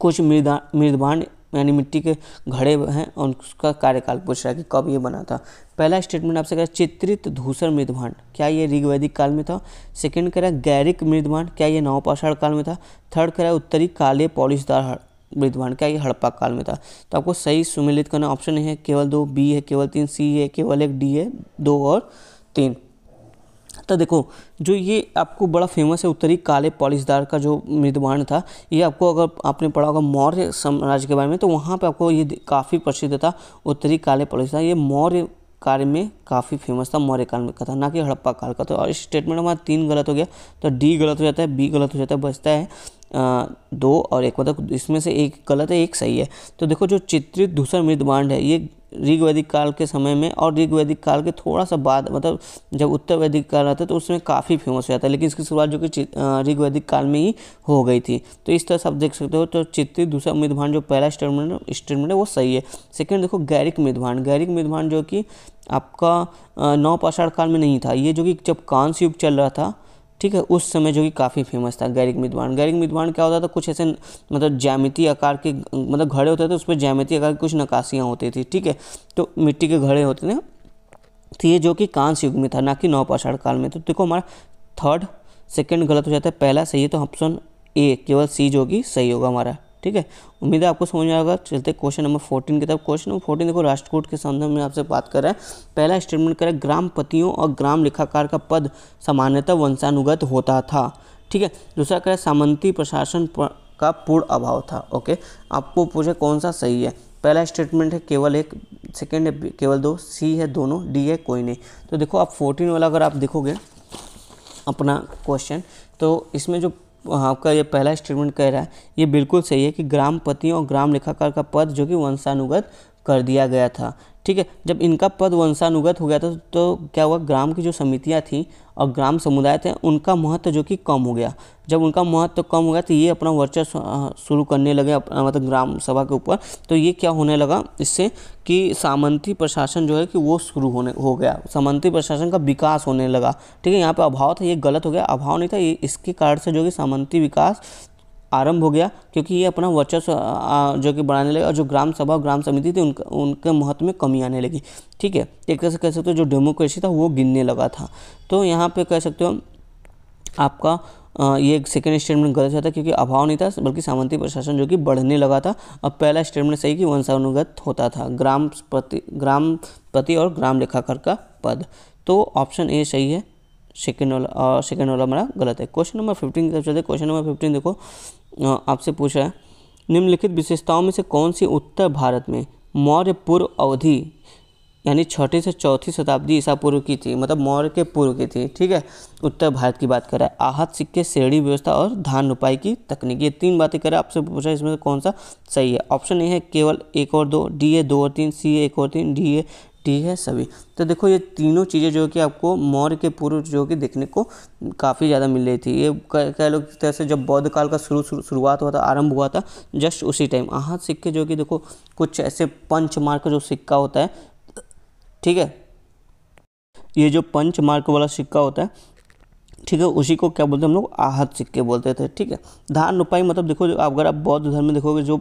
कुछ मृदा मृदभांड यानी मिट्टी के घड़े हैं और उसका कार्यकाल पूछ रहा है कि कब ये बना था पहला स्टेटमेंट आपसे कह चित्रित धूसर मृदभांड क्या ये ऋग्वैदिक काल में था सेकंड कह रहा है गैरिक मृदभांड क्या ये नवपाषाण काल में था थर्ड कह रहा है उत्तरी काले पॉलिशदार मृदभांड क्या ये हड़प्पा काल में था तो आपको सही सुमिलित करना ऑप्शन है केवल दो बी है केवल तीन सी है केवल एक डी है दो और तीन तो देखो जो ये आपको बड़ा फेमस है उत्तरी काले पॉलिशदार का जो मृदवाण था ये आपको अगर आपने पढ़ा होगा मौर्य साम्राज्य के बारे में तो वहाँ पे आपको ये काफ़ी प्रसिद्ध था उत्तरी काले पॉलिशदार ये मौर्य कार्य में काफ़ी फेमस था मौर्य काल में का था ना कि हड़प्पा काल का तो और इस स्टेटमेंट हमारा तीन गलत हो गया तो डी गलत हो जाता है बी गलत हो जाता है बचता है आ, दो और एक मतलब इसमें से एक गलत है एक सही है तो देखो जो चित्रित दूसरा मृदमांड है ये ऋग्वैदिक काल के समय में और ऋग्वैदिक काल के थोड़ा सा बाद मतलब जब उत्तर वैदिक काल आता है तो उसमें काफ़ी फेमस हो जाता है लेकिन इसकी शुरुआत जो कि ऋग्वैदिक काल में ही हो गई थी तो इस तरह से आप देख सकते हो तो चित्रित दूसरा मिधभान जो पहला स्टेटमेंट स्टेटमेंट है वो सही है सेकेंड देखो गैरिक मिधभान गैरिक मिधभान जो कि आपका नौ पाषाण काल में नहीं था ये जो कि जब कांस्य युग चल रहा था ठीक है उस समय जो कि काफ़ी फेमस था गैरिक मिदवान गैरिक मिदवान क्या होता था कुछ ऐसे मतलब जैमिति आकार के मतलब घड़े होते थे उस पर जैमिति आकार की कुछ नकाशियाँ होती थी ठीक है तो मिट्टी के घड़े होते थे तो ये जो कि कांस युग में था ना कि नौपाषाण काल में तो देखो हमारा थर्ड सेकेंड गलत हो जाता है पहला सही है तो ऑप्शन ए केवल सी जो कि सही होगा हमारा ठीक है उम्मीद है आपको समझ में आएगा चलते क्वेश्चन नंबर फोर्टीन की तरफ क्वेश्चन नंबर फोर्टीन देखो राष्ट्रकूट के संदर्भ में आपसे बात कर रहा है पहला स्टेटमेंट करें पतियों और ग्राम लेखाकार का पद सामान्यतः वंशानुगत होता था ठीक है दूसरा करें सामंती प्रशासन का पूर्ण अभाव था ओके आपको पूछे कौन सा सही है पहला स्टेटमेंट है केवल एक सेकेंड है केवल दो सी है दोनों डी है कोई नहीं तो देखो आप फोर्टीन वाला अगर आप देखोगे अपना क्वेश्चन तो इसमें जो आपका ये पहला स्टेटमेंट कह रहा है ये बिल्कुल सही है कि ग्राम पति और ग्राम लेखाकार का पद जो कि वंशानुगत कर दिया गया था ठीक है जब इनका पद वंशानुगत हो गया था तो क्या हुआ ग्राम की जो समितियाँ थी और ग्राम समुदाय थे उनका महत्व जो कि कम हो गया जब उनका महत्व कम हो गया तो ये अपना वर्चस्व शुरू करने लगे अपना मतलब ग्राम सभा के ऊपर तो ये क्या होने लगा इससे कि सामंती प्रशासन जो है कि वो शुरू होने हो गया सामंती प्रशासन का विकास होने लगा ठीक है यहाँ पर अभाव था ये गलत हो गया अभाव नहीं था ये इसके कारण से जो कि सामंती विकास आरंभ हो गया क्योंकि ये अपना वर्चस्व जो कि बढ़ाने लगे और जो ग्राम सभा और ग्राम समिति थी उनका उनके महत्व में कमी आने लगी ठीक है एक तरह से कह सकते हो जो डेमोक्रेसी था वो गिनने लगा था तो यहाँ पर कह सकते हो आपका आ, ये सेकेंड स्टेटमेंट गलत हुआ था क्योंकि अभाव नहीं था बल्कि सामंती प्रशासन जो कि बढ़ने लगा था और पहला स्टेटमेंट सही कि वंशानुगत होता था ग्राम प्रति ग्राम प्रति और ग्राम लेखाकार का पद तो ऑप्शन ए सही है सेकेंड वाला सेकेंड वाला हमारा गलत है क्वेश्चन नंबर फिफ्टीन की तरफ चलते क्वेश्चन नंबर फिफ्टीन देखो आपसे पूछा है निम्नलिखित विशेषताओं में से कौन सी उत्तर भारत में मौर्य पूर्व अवधि यानी छठी से चौथी शताब्दी ईसा पूर्व की थी मतलब मौर्य के पूर्व की थी ठीक है उत्तर भारत की बात करें आहत सिक्के श्रेणी व्यवस्था और धान रुपाई की तकनीक ये तीन बातें करें आपसे पूछा इसमें से कौन सा सही है ऑप्शन ए है केवल एक और दो डी ए दो और तीन सी ए एक और तीन डी ए ठीक है सभी तो देखो ये तीनों चीज़ें जो कि आपको मौर्य के पूर्व जो कि देखने को काफ़ी ज़्यादा मिल रही थी ये कह लो तरह से जब बौद्ध काल का शुरू शुरुआत हुआ था आरंभ हुआ था जस्ट उसी टाइम आहा सिक्के जो कि देखो कुछ ऐसे पंच मार्क जो सिक्का होता है ठीक है ये जो पंच मार्क वाला सिक्का होता है ठीक है उसी को क्या बोलते हैं हम लोग आहत सिक्के बोलते थे ठीक है धान रुपाई मतलब देखो अगर आप बौद्ध धर्म में देखोगे जो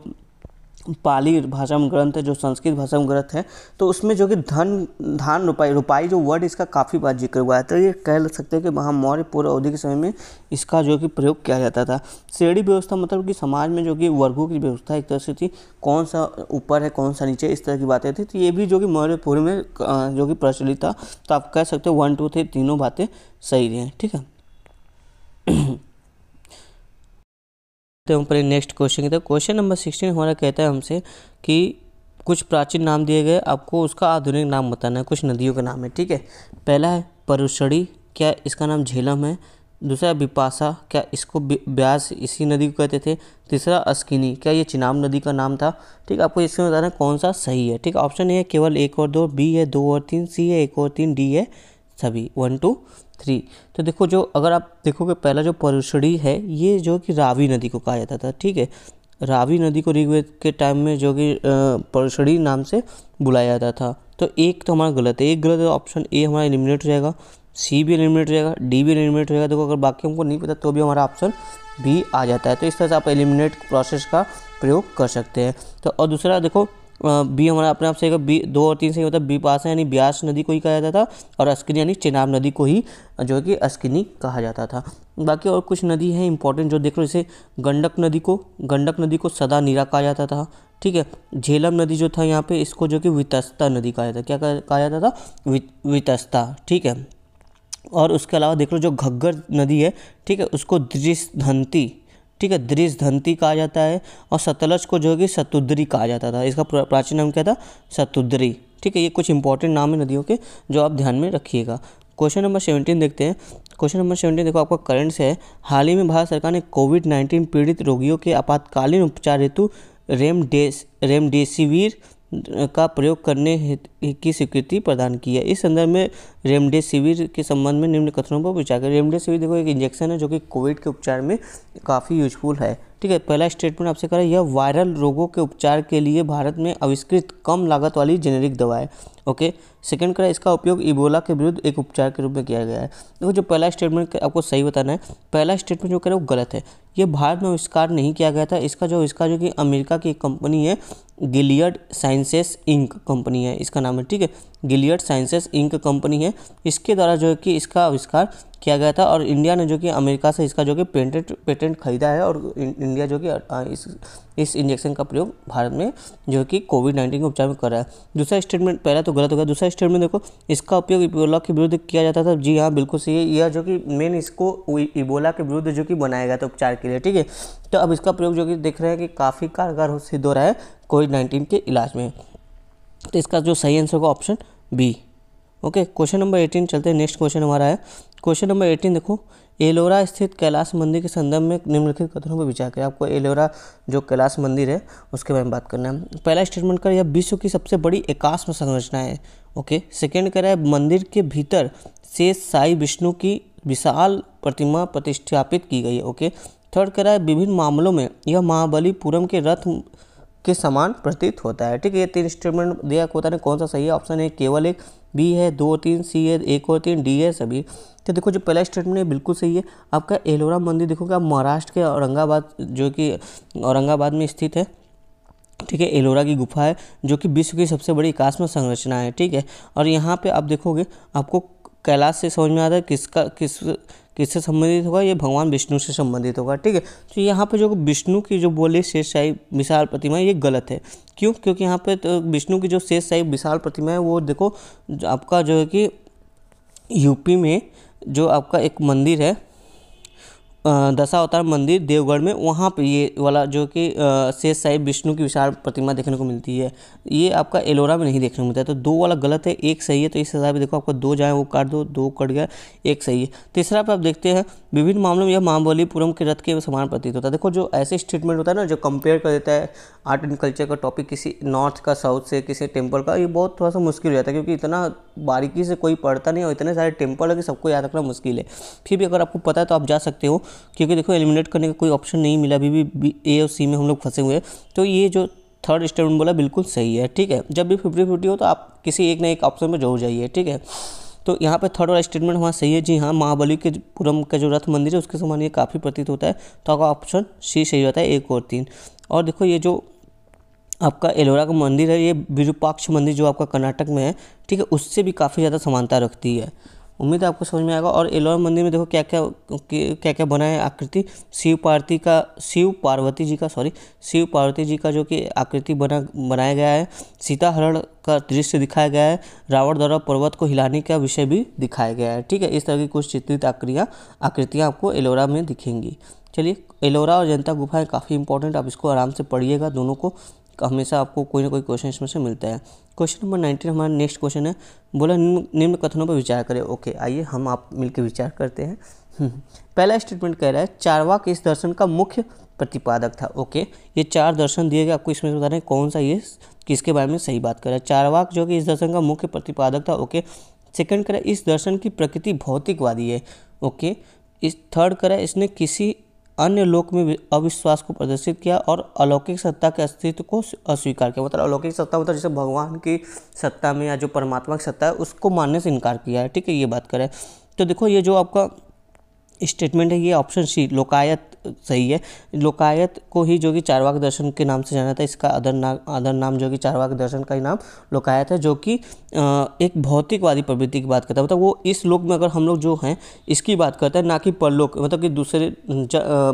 पाली भाषा में ग्रंथ है जो संस्कृत भाषा में ग्रंथ है तो उसमें जो कि धन धान रुपाई रुपाई जो वर्ड इसका काफ़ी बार जिक्र हुआ है तो ये कह सकते हैं कि वहाँ मौर्य पूर्व अवधि के समय में इसका जो कि प्रयोग किया जाता था श्रेणी व्यवस्था मतलब कि समाज में जो कि वर्गों की व्यवस्था एक तरह से थी कौन सा ऊपर है कौन सा नीचे इस तरह की बातें थी तो ये भी जो कि मौर्य पूर्व में जो कि प्रचलित था तो आप कह सकते हो वन टू थ्री तीनों बातें सही हैं ठीक है तो हम पहले नेक्स्ट क्वेश्चन की तरफ क्वेश्चन नंबर सिक्सटीन हमारा कहता है हमसे कि कुछ प्राचीन नाम दिए गए आपको उसका आधुनिक नाम बताना है कुछ नदियों का नाम है ठीक है पहला है परुषड़ी क्या इसका नाम झेलम है दूसरा बिपासा क्या इसको ब्यास इसी नदी को कहते थे तीसरा अस्किनी क्या ये चिनाब नदी का नाम था ठीक है आपको इसमें बताना कौन सा सही है ठीक ऑप्शन ए है केवल एक और दो बी है दो और तीन सी है एक और तीन डी है सभी वन टू थ्री तो देखो जो अगर आप देखोगे पहला जो परुषणी है ये जो कि रावी नदी को कहा जाता था ठीक है रावी नदी को ऋग्वेद के टाइम में जो कि परुषणी नाम से बुलाया जाता था तो एक तो हमारा गलत है एक गलत ऑप्शन ए हमारा एलिमिनेट हो जाएगा सी भी एलिमिनेट हो जाएगा डी भी एलिमिनेट हो जाएगा देखो अगर बाकी हमको नहीं पता तो भी हमारा ऑप्शन बी आ जाता है तो इस तरह से आप एलिमिनेट प्रोसेस का प्रयोग कर सकते हैं तो और दूसरा देखो बी हमारा अपने आप से बी दो और तीन सही होता है बी पास है यानी ब्यास नदी को ही कहा जाता था और अस्किनी यानी चेनाब नदी को ही जो है कि अस्किनी कहा जाता था बाकी और कुछ नदी हैं इंपॉर्टेंट जो देख लो जैसे गंडक नदी को गंडक नदी को सदा नीरा कहा जाता था ठीक है झेलम नदी जो था यहाँ पे इसको जो कि वितस्ता नदी कहा जाता था क्या कहा जाता था वितस्ता ठीक है और उसके अलावा देख लो जो घग्गर नदी है ठीक है उसको धनती ठीक है दृश धंती कहा जाता है और सतलज को जो है कि सतुद्री कहा जाता था इसका प्राचीन नाम क्या था सतुद्री ठीक है ये कुछ इंपॉर्टेंट नाम है नदियों के जो आप ध्यान में रखिएगा क्वेश्चन नंबर सेवेंटीन देखते हैं क्वेश्चन नंबर सेवेंटीन देखो आपका करंट से है हाल ही में भारत सरकार ने कोविड नाइन्टीन पीड़ित रोगियों के आपातकालीन उपचार हेतु रेमडेस रेमडेसिविर का प्रयोग करने की स्वीकृति प्रदान की है इस संदर्भ में रेमडेसिविर के संबंध में निम्न कथनों पर विचार करें रेमडेसिविर देखो एक इंजेक्शन है जो कि कोविड के उपचार में काफ़ी यूजफुल है ठीक है पहला स्टेटमेंट आपसे करा यह वायरल रोगों के उपचार के लिए भारत में आविष्कृत कम लागत वाली जेनेरिक दवा है ओके सेकंड का इसका उपयोग इबोला के विरुद्ध एक उपचार के रूप में किया गया है देखो जो पहला स्टेटमेंट आपको सही बताना है पहला स्टेटमेंट जो कह रहे वो गलत है ये भारत में आविष्कार नहीं किया गया था इसका जो इसका जो कि अमेरिका की कंपनी है गिलियड साइंसेस इंक कंपनी है इसका नाम है ठीक है गिलियड साइंसेस इंक कंपनी है इसके द्वारा जो है कि इसका आविष्कार किया गया था और इंडिया ने जो कि अमेरिका से इसका जो कि पेटेंट पेटेंट ख़रीदा है और इंडिया जो कि इस इस इंजेक्शन का प्रयोग भारत में जो कि कोविड नाइन्टीन के उपचार में कर रहा है दूसरा स्टेटमेंट पहला तो गलत हो गया दूसरा स्टेटमेंट देखो इसका उपयोग इबोला के विरुद्ध किया जाता था जी हाँ बिल्कुल सही है यह जो कि मेन इसको इबोला के विरुद्ध जो कि बनाया गया था उपचार के लिए ठीक है तो अब इसका प्रयोग जो कि देख रहे हैं कि काफ़ी कारगर सिद्ध हो रहा है कोविड नाइन्टीन के इलाज में तो इसका जो सही आंसर होगा option B okay question number eighteen चलते हैं नेक्स्ट क्वेश्चन हमारा है क्वेश्चन नंबर एटीन देखो एलोरा स्थित कैलाश मंदिर के संदर्भ में निम्नलिखित कथनों पर विचार करें आपको एलोरा जो कैलाश मंदिर है उसके बारे में बात करना है पहला स्टेटमेंट कर यह विश्व की सबसे बड़ी एकाश में संरचना है ओके सेकेंड करा है मंदिर के भीतर से साई विष्णु की विशाल प्रतिमा प्रतिष्ठापित की गई है ओके थर्ड कर रहा है विभिन्न मामलों में यह महाबलीपुरम के रथ के समान प्रतीत होता है ठीक है ये तीन स्टेटमेंट दिया होता है कौन सा सही है ऑप्शन है केवल एक बी है दो तीन सी है एक और तीन डी है सभी तो देखो जो पहला स्टेटमेंट है बिल्कुल सही है आपका एलोरा मंदिर देखोगे आप महाराष्ट्र के औरंगाबाद जो कि औरंगाबाद में स्थित है ठीक है एलोरा की गुफा है जो कि विश्व की सबसे बड़ी काश्म संरचना है ठीक है और यहाँ पर आप देखोगे आपको कैलाश से समझ में आता है किसका किस किससे संबंधित होगा ये भगवान विष्णु से संबंधित होगा ठीक है तो यहाँ पर जो विष्णु की जो बोली शेषशाही विशाल प्रतिमा ये गलत है क्यों क्योंकि यहाँ पे तो विष्णु की जो शेषशाही विशाल प्रतिमा है वो देखो आपका जो है कि यूपी में जो आपका एक मंदिर है दशा अवतार मंदिर देवगढ़ में वहाँ पे ये वाला जो कि शेष साहिब विष्णु की विशाल प्रतिमा देखने को मिलती है ये आपका एलोरा में नहीं देखने को मिलता है तो दो वाला गलत है एक सही है तो इस हिसाब से देखो आपका दो जाए वो काट दो दो कट गया एक सही है तीसरा पे आप देखते हैं विभिन्न मामलों में यह महाबलीपुरम के रथ के समान प्रतीत होता है देखो जो ऐसे स्टेटमेंट होता है ना जो कंपेयर कर देता है आर्ट एंड कल्चर का टॉपिक किसी नॉर्थ का साउथ से किसी टेम्पल का ये बहुत थोड़ा सा मुश्किल हो जाता है क्योंकि इतना बारीकी से कोई पढ़ता नहीं और इतने सारे टेम्पल है कि सबको याद रखना मुश्किल है फिर भी अगर आपको पता है तो आप जा सकते हो क्योंकि देखो एलिमिनेट करने का कोई ऑप्शन नहीं मिला अभी भी ए और सी में हम लोग फंसे हुए हैं तो ये जो थर्ड स्टेटमेंट बोला बिल्कुल सही है ठीक है जब भी फिफ्टी फिफ्टी हो तो आप किसी एक ना एक ऑप्शन में जरूर जाइए ठीक है तो यहाँ पे थर्ड वाला स्टेटमेंट हमारा सही है जी हाँ महाबली के पुरम का जो रथ मंदिर है उसके समान ये काफ़ी प्रतीत होता है तो आपका ऑप्शन सी सही होता है एक और तीन और देखो ये जो आपका एलोरा का मंदिर है ये विरूपाक्ष मंदिर जो आपका कर्नाटक में है ठीक है उससे भी काफ़ी ज़्यादा समानता रखती है उम्मीद है आपको समझ में आएगा और एलोरा मंदिर में देखो क्या क्या क्या क्या बना है आकृति शिव पार्वती का शिव पार्वती जी का सॉरी शिव पार्वती जी का जो कि आकृति बना बनाया गया है सीता हरण का दृश्य दिखाया गया है रावण द्वारा पर्वत को हिलाने का विषय भी दिखाया गया है ठीक है इस तरह की कुछ चित्रित आकृतियाँ आकृतियाँ आपको एलोरा में दिखेंगी चलिए एलोरा और जनता गुफाएं काफ़ी इंपॉर्टेंट आप इसको आराम से पढ़िएगा दोनों को हमेशा आपको कोई ना कोई क्वेश्चन इसमें से मिलता है क्वेश्चन नंबर नाइनटीन हमारा नेक्स्ट क्वेश्चन है बोला निम्न निम्न कथनों पर विचार करें ओके आइए हम आप मिलकर विचार करते हैं हम्म, हम्म। पहला स्टेटमेंट कह रहा है चारवाक इस दर्शन का मुख्य प्रतिपादक था ओके ये चार दर्शन दिए गए आपको इसमें बता रहे हैं कौन सा ये किसके बारे में सही बात कर रहा है चारवाक जो कि इस दर्शन का मुख्य प्रतिपादक था ओके सेकंड कह रहा है इस दर्शन की प्रकृति भौतिकवादी है ओके इस थर्ड कह रहा है इसने किसी अन्य लोक में अविश्वास को प्रदर्शित किया और अलौकिक सत्ता के अस्तित्व को अस्वीकार किया मतलब अलौकिक सत्ता मतलब जैसे भगवान की सत्ता में या जो परमात्मा की सत्ता है उसको मानने से इनकार किया है ठीक है ये बात करें तो देखो ये जो आपका स्टेटमेंट है ये ऑप्शन सी लोकायत सही है लोकायत को ही जो कि चारवाक दर्शन के नाम से जाना था इसका अदर नाम अदर नाम जो कि चारवाक दर्शन का ही नाम लोकायत है जो कि एक भौतिकवादी प्रवृत्ति की बात करता है मतलब वो इस लोक में अगर हम लोग जो हैं इसकी बात करते हैं ना कि परलोक मतलब कि दूसरे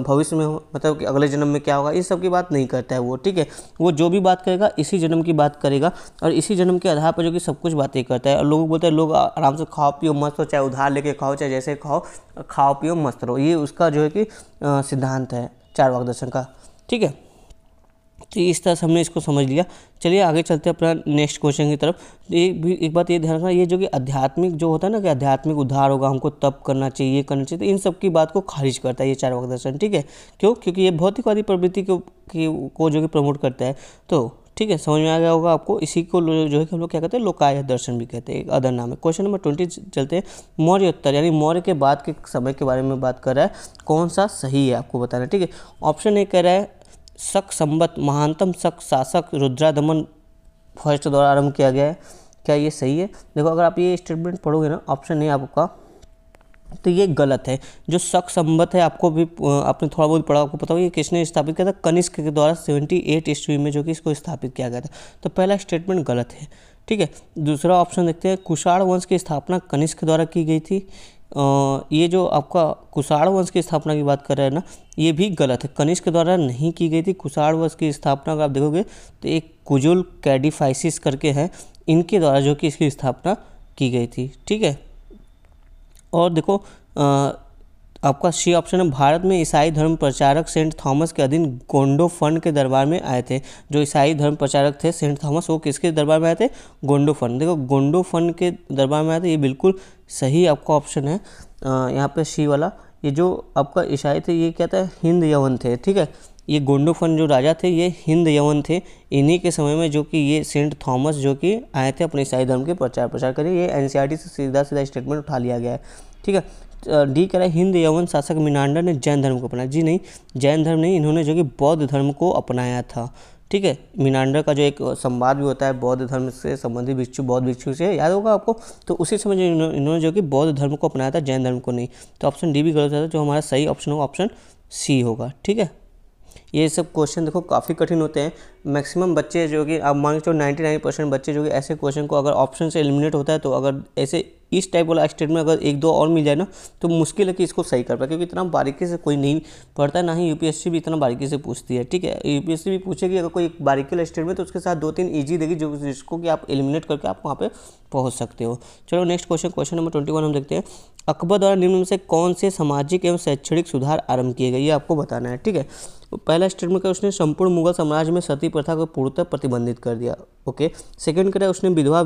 भविष्य में मतलब कि अगले जन्म में क्या होगा इस सब की बात नहीं करता है वो ठीक है वो जो भी बात करेगा इसी जन्म की बात करेगा और इसी जन्म के आधार पर जो कि सब कुछ बातें करता है और लोग बोलते हैं लोग आराम से खाओ पियो मस्त हो चाहे उधार लेके खाओ चाहे जैसे खाओ खाओ पियो एकदम मस्त रहो ये उसका जो है कि सिद्धांत है चार वाक दर्शन का ठीक है तो इस तरह से हमने इसको समझ लिया चलिए आगे चलते हैं अपना नेक्स्ट क्वेश्चन की तरफ एक भी एक बात ये ध्यान रखना ये जो कि आध्यात्मिक जो होता है ना कि आध्यात्मिक उद्धार होगा हमको तप करना चाहिए ये करना चाहिए तो इन सब की बात को खारिज करता है ये चार वक्त दर्शन ठीक है क्यों क्योंकि ये भौतिकवादी प्रवृत्ति को, को जो कि प्रमोट करता है तो ठीक है समझ में आ गया होगा आपको इसी को जो है कि हम लोग क्या कहते हैं लोकायत दर्शन भी कहते हैं एक अदर नाम है क्वेश्चन नंबर ट्वेंटी चलते हैं मौर्योत्तर यानी मौर्य के बाद के समय के बारे में बात कर रहा है कौन सा सही है आपको बताना ठीक है ऑप्शन ए कह रहा है शक संबत महानतम शक शासक रुद्रा दमन फर्स्ट द्वारा आरंभ किया गया है क्या ये सही है देखो अगर आप ये स्टेटमेंट पढ़ोगे ना ऑप्शन ए आपका तो ये गलत है जो शक संबत है आपको भी आपने थोड़ा बहुत पढ़ा आपको पता होगा ये किसने स्थापित किया था कनिष्क के द्वारा सेवेंटी एट ईस्वी में जो कि इसको स्थापित किया गया था तो पहला स्टेटमेंट गलत है ठीक है दूसरा ऑप्शन देखते हैं कुषाण वंश की स्थापना कनिष्क द्वारा की गई थी आ, ये जो आपका कुषाण वंश की स्थापना की बात कर रहे हैं ना ये भी गलत है कनिष्क द्वारा नहीं की गई थी कुषाण वंश की स्थापना अगर आप देखोगे तो एक कुजुल कैडिफाइसिस करके हैं इनके द्वारा जो कि इसकी स्थापना की गई थी ठीक है और देखो आ, आपका सी ऑप्शन है भारत में ईसाई धर्म प्रचारक सेंट थॉमस के अधीन गोंडो फंड के दरबार में आए थे जो ईसाई धर्म प्रचारक थे सेंट थॉमस वो किसके दरबार में आए थे गोंडो फंड देखो गोंडो फंड के दरबार में आए थे ये बिल्कुल सही आपका ऑप्शन है यहाँ पे सी वाला ये जो आपका ईसाई थे ये क्या था हिंद यवन थे ठीक है ये गोंडोफन जो राजा थे ये हिंद यवन थे इन्हीं के समय में जो कि ये सेंट थॉमस जो कि आए थे अपने ईसाई धर्म के प्रचार प्रचार करें ये एन से सीधा सीधा स्टेटमेंट उठा लिया गया है ठीक है डी कह रहा है हिंद यवन शासक मीनांडर ने जैन धर्म को अपनाया जी नहीं जैन धर्म नहीं इन्होंने जो कि बौद्ध धर्म को अपनाया था ठीक है मीनांडर का जो एक संवाद भी होता है बौद्ध धर्म से संबंधित भिक्षु बौद्ध भिक्षु से याद होगा आपको तो उसी समय जो इन्होंने जो कि बौद्ध धर्म को अपनाया था जैन धर्म को नहीं तो ऑप्शन डी भी गलत होता है जो हमारा सही ऑप्शन होगा ऑप्शन सी होगा ठीक है ये सब क्वेश्चन देखो काफ़ी कठिन होते हैं मैक्सिमम बच्चे जो कि आप मान के नाइन्टी नाइन परसेंट बच्चे जो कि ऐसे क्वेश्चन को अगर ऑप्शन से एलिमिनेट होता है तो अगर ऐसे इस टाइप वाला स्टेटमेंट अगर एक दो और मिल जाए ना तो मुश्किल है कि इसको सही कर पाए क्योंकि इतना बारीकी से कोई नहीं पढ़ता ना ही यूपीएससी भी इतना बारीकी से पूछती है ठीक है यूपीएससी भी पूछेगी अगर कोई बारीकी वाला स्टेटमेंट तो उसके साथ दो तीन ईजी देगी जो जिसको कि आप एलिमिनेट करके आप वहाँ पर पहुँच सकते हो चलो next question question number twenty one हम देखते हैं अकबर द्वारा निम्न से कौन से सामाजिक एवं शैक्षणिक सुधार आरंभ किए गए ये आपको बताना है ठीक है पहला स्टेटमेंट क्या उसने संपूर्ण मुगल साम्राज्य में सती प्रथा को पूर्णतः प्रतिबंधित कर दिया ओके सेकंड क्या उसने विधवा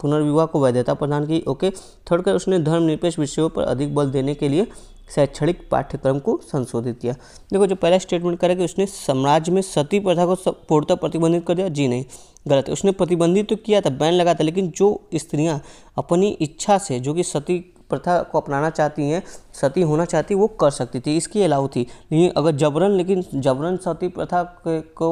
पुनर्विवाह को वैधता प्रदान की ओके थर्ड क्या उसने धर्मनिरपेक्ष विषयों पर अधिक बल देने के लिए शैक्षणिक पाठ्यक्रम को संशोधित किया देखो जो पहला स्टेटमेंट करे कि उसने साम्राज्य में सती प्रथा को पूर्णतः प्रतिबंधित कर दिया जी नहीं गलत है उसने प्रतिबंधित तो किया था बैन लगा था लेकिन जो स्त्रियां अपनी इच्छा से जो कि सती प्रथा को अपनाना चाहती हैं सती होना चाहती वो कर सकती थी इसकी अलाउ थी लेकिन अगर जबरन लेकिन जबरन सती प्रथा को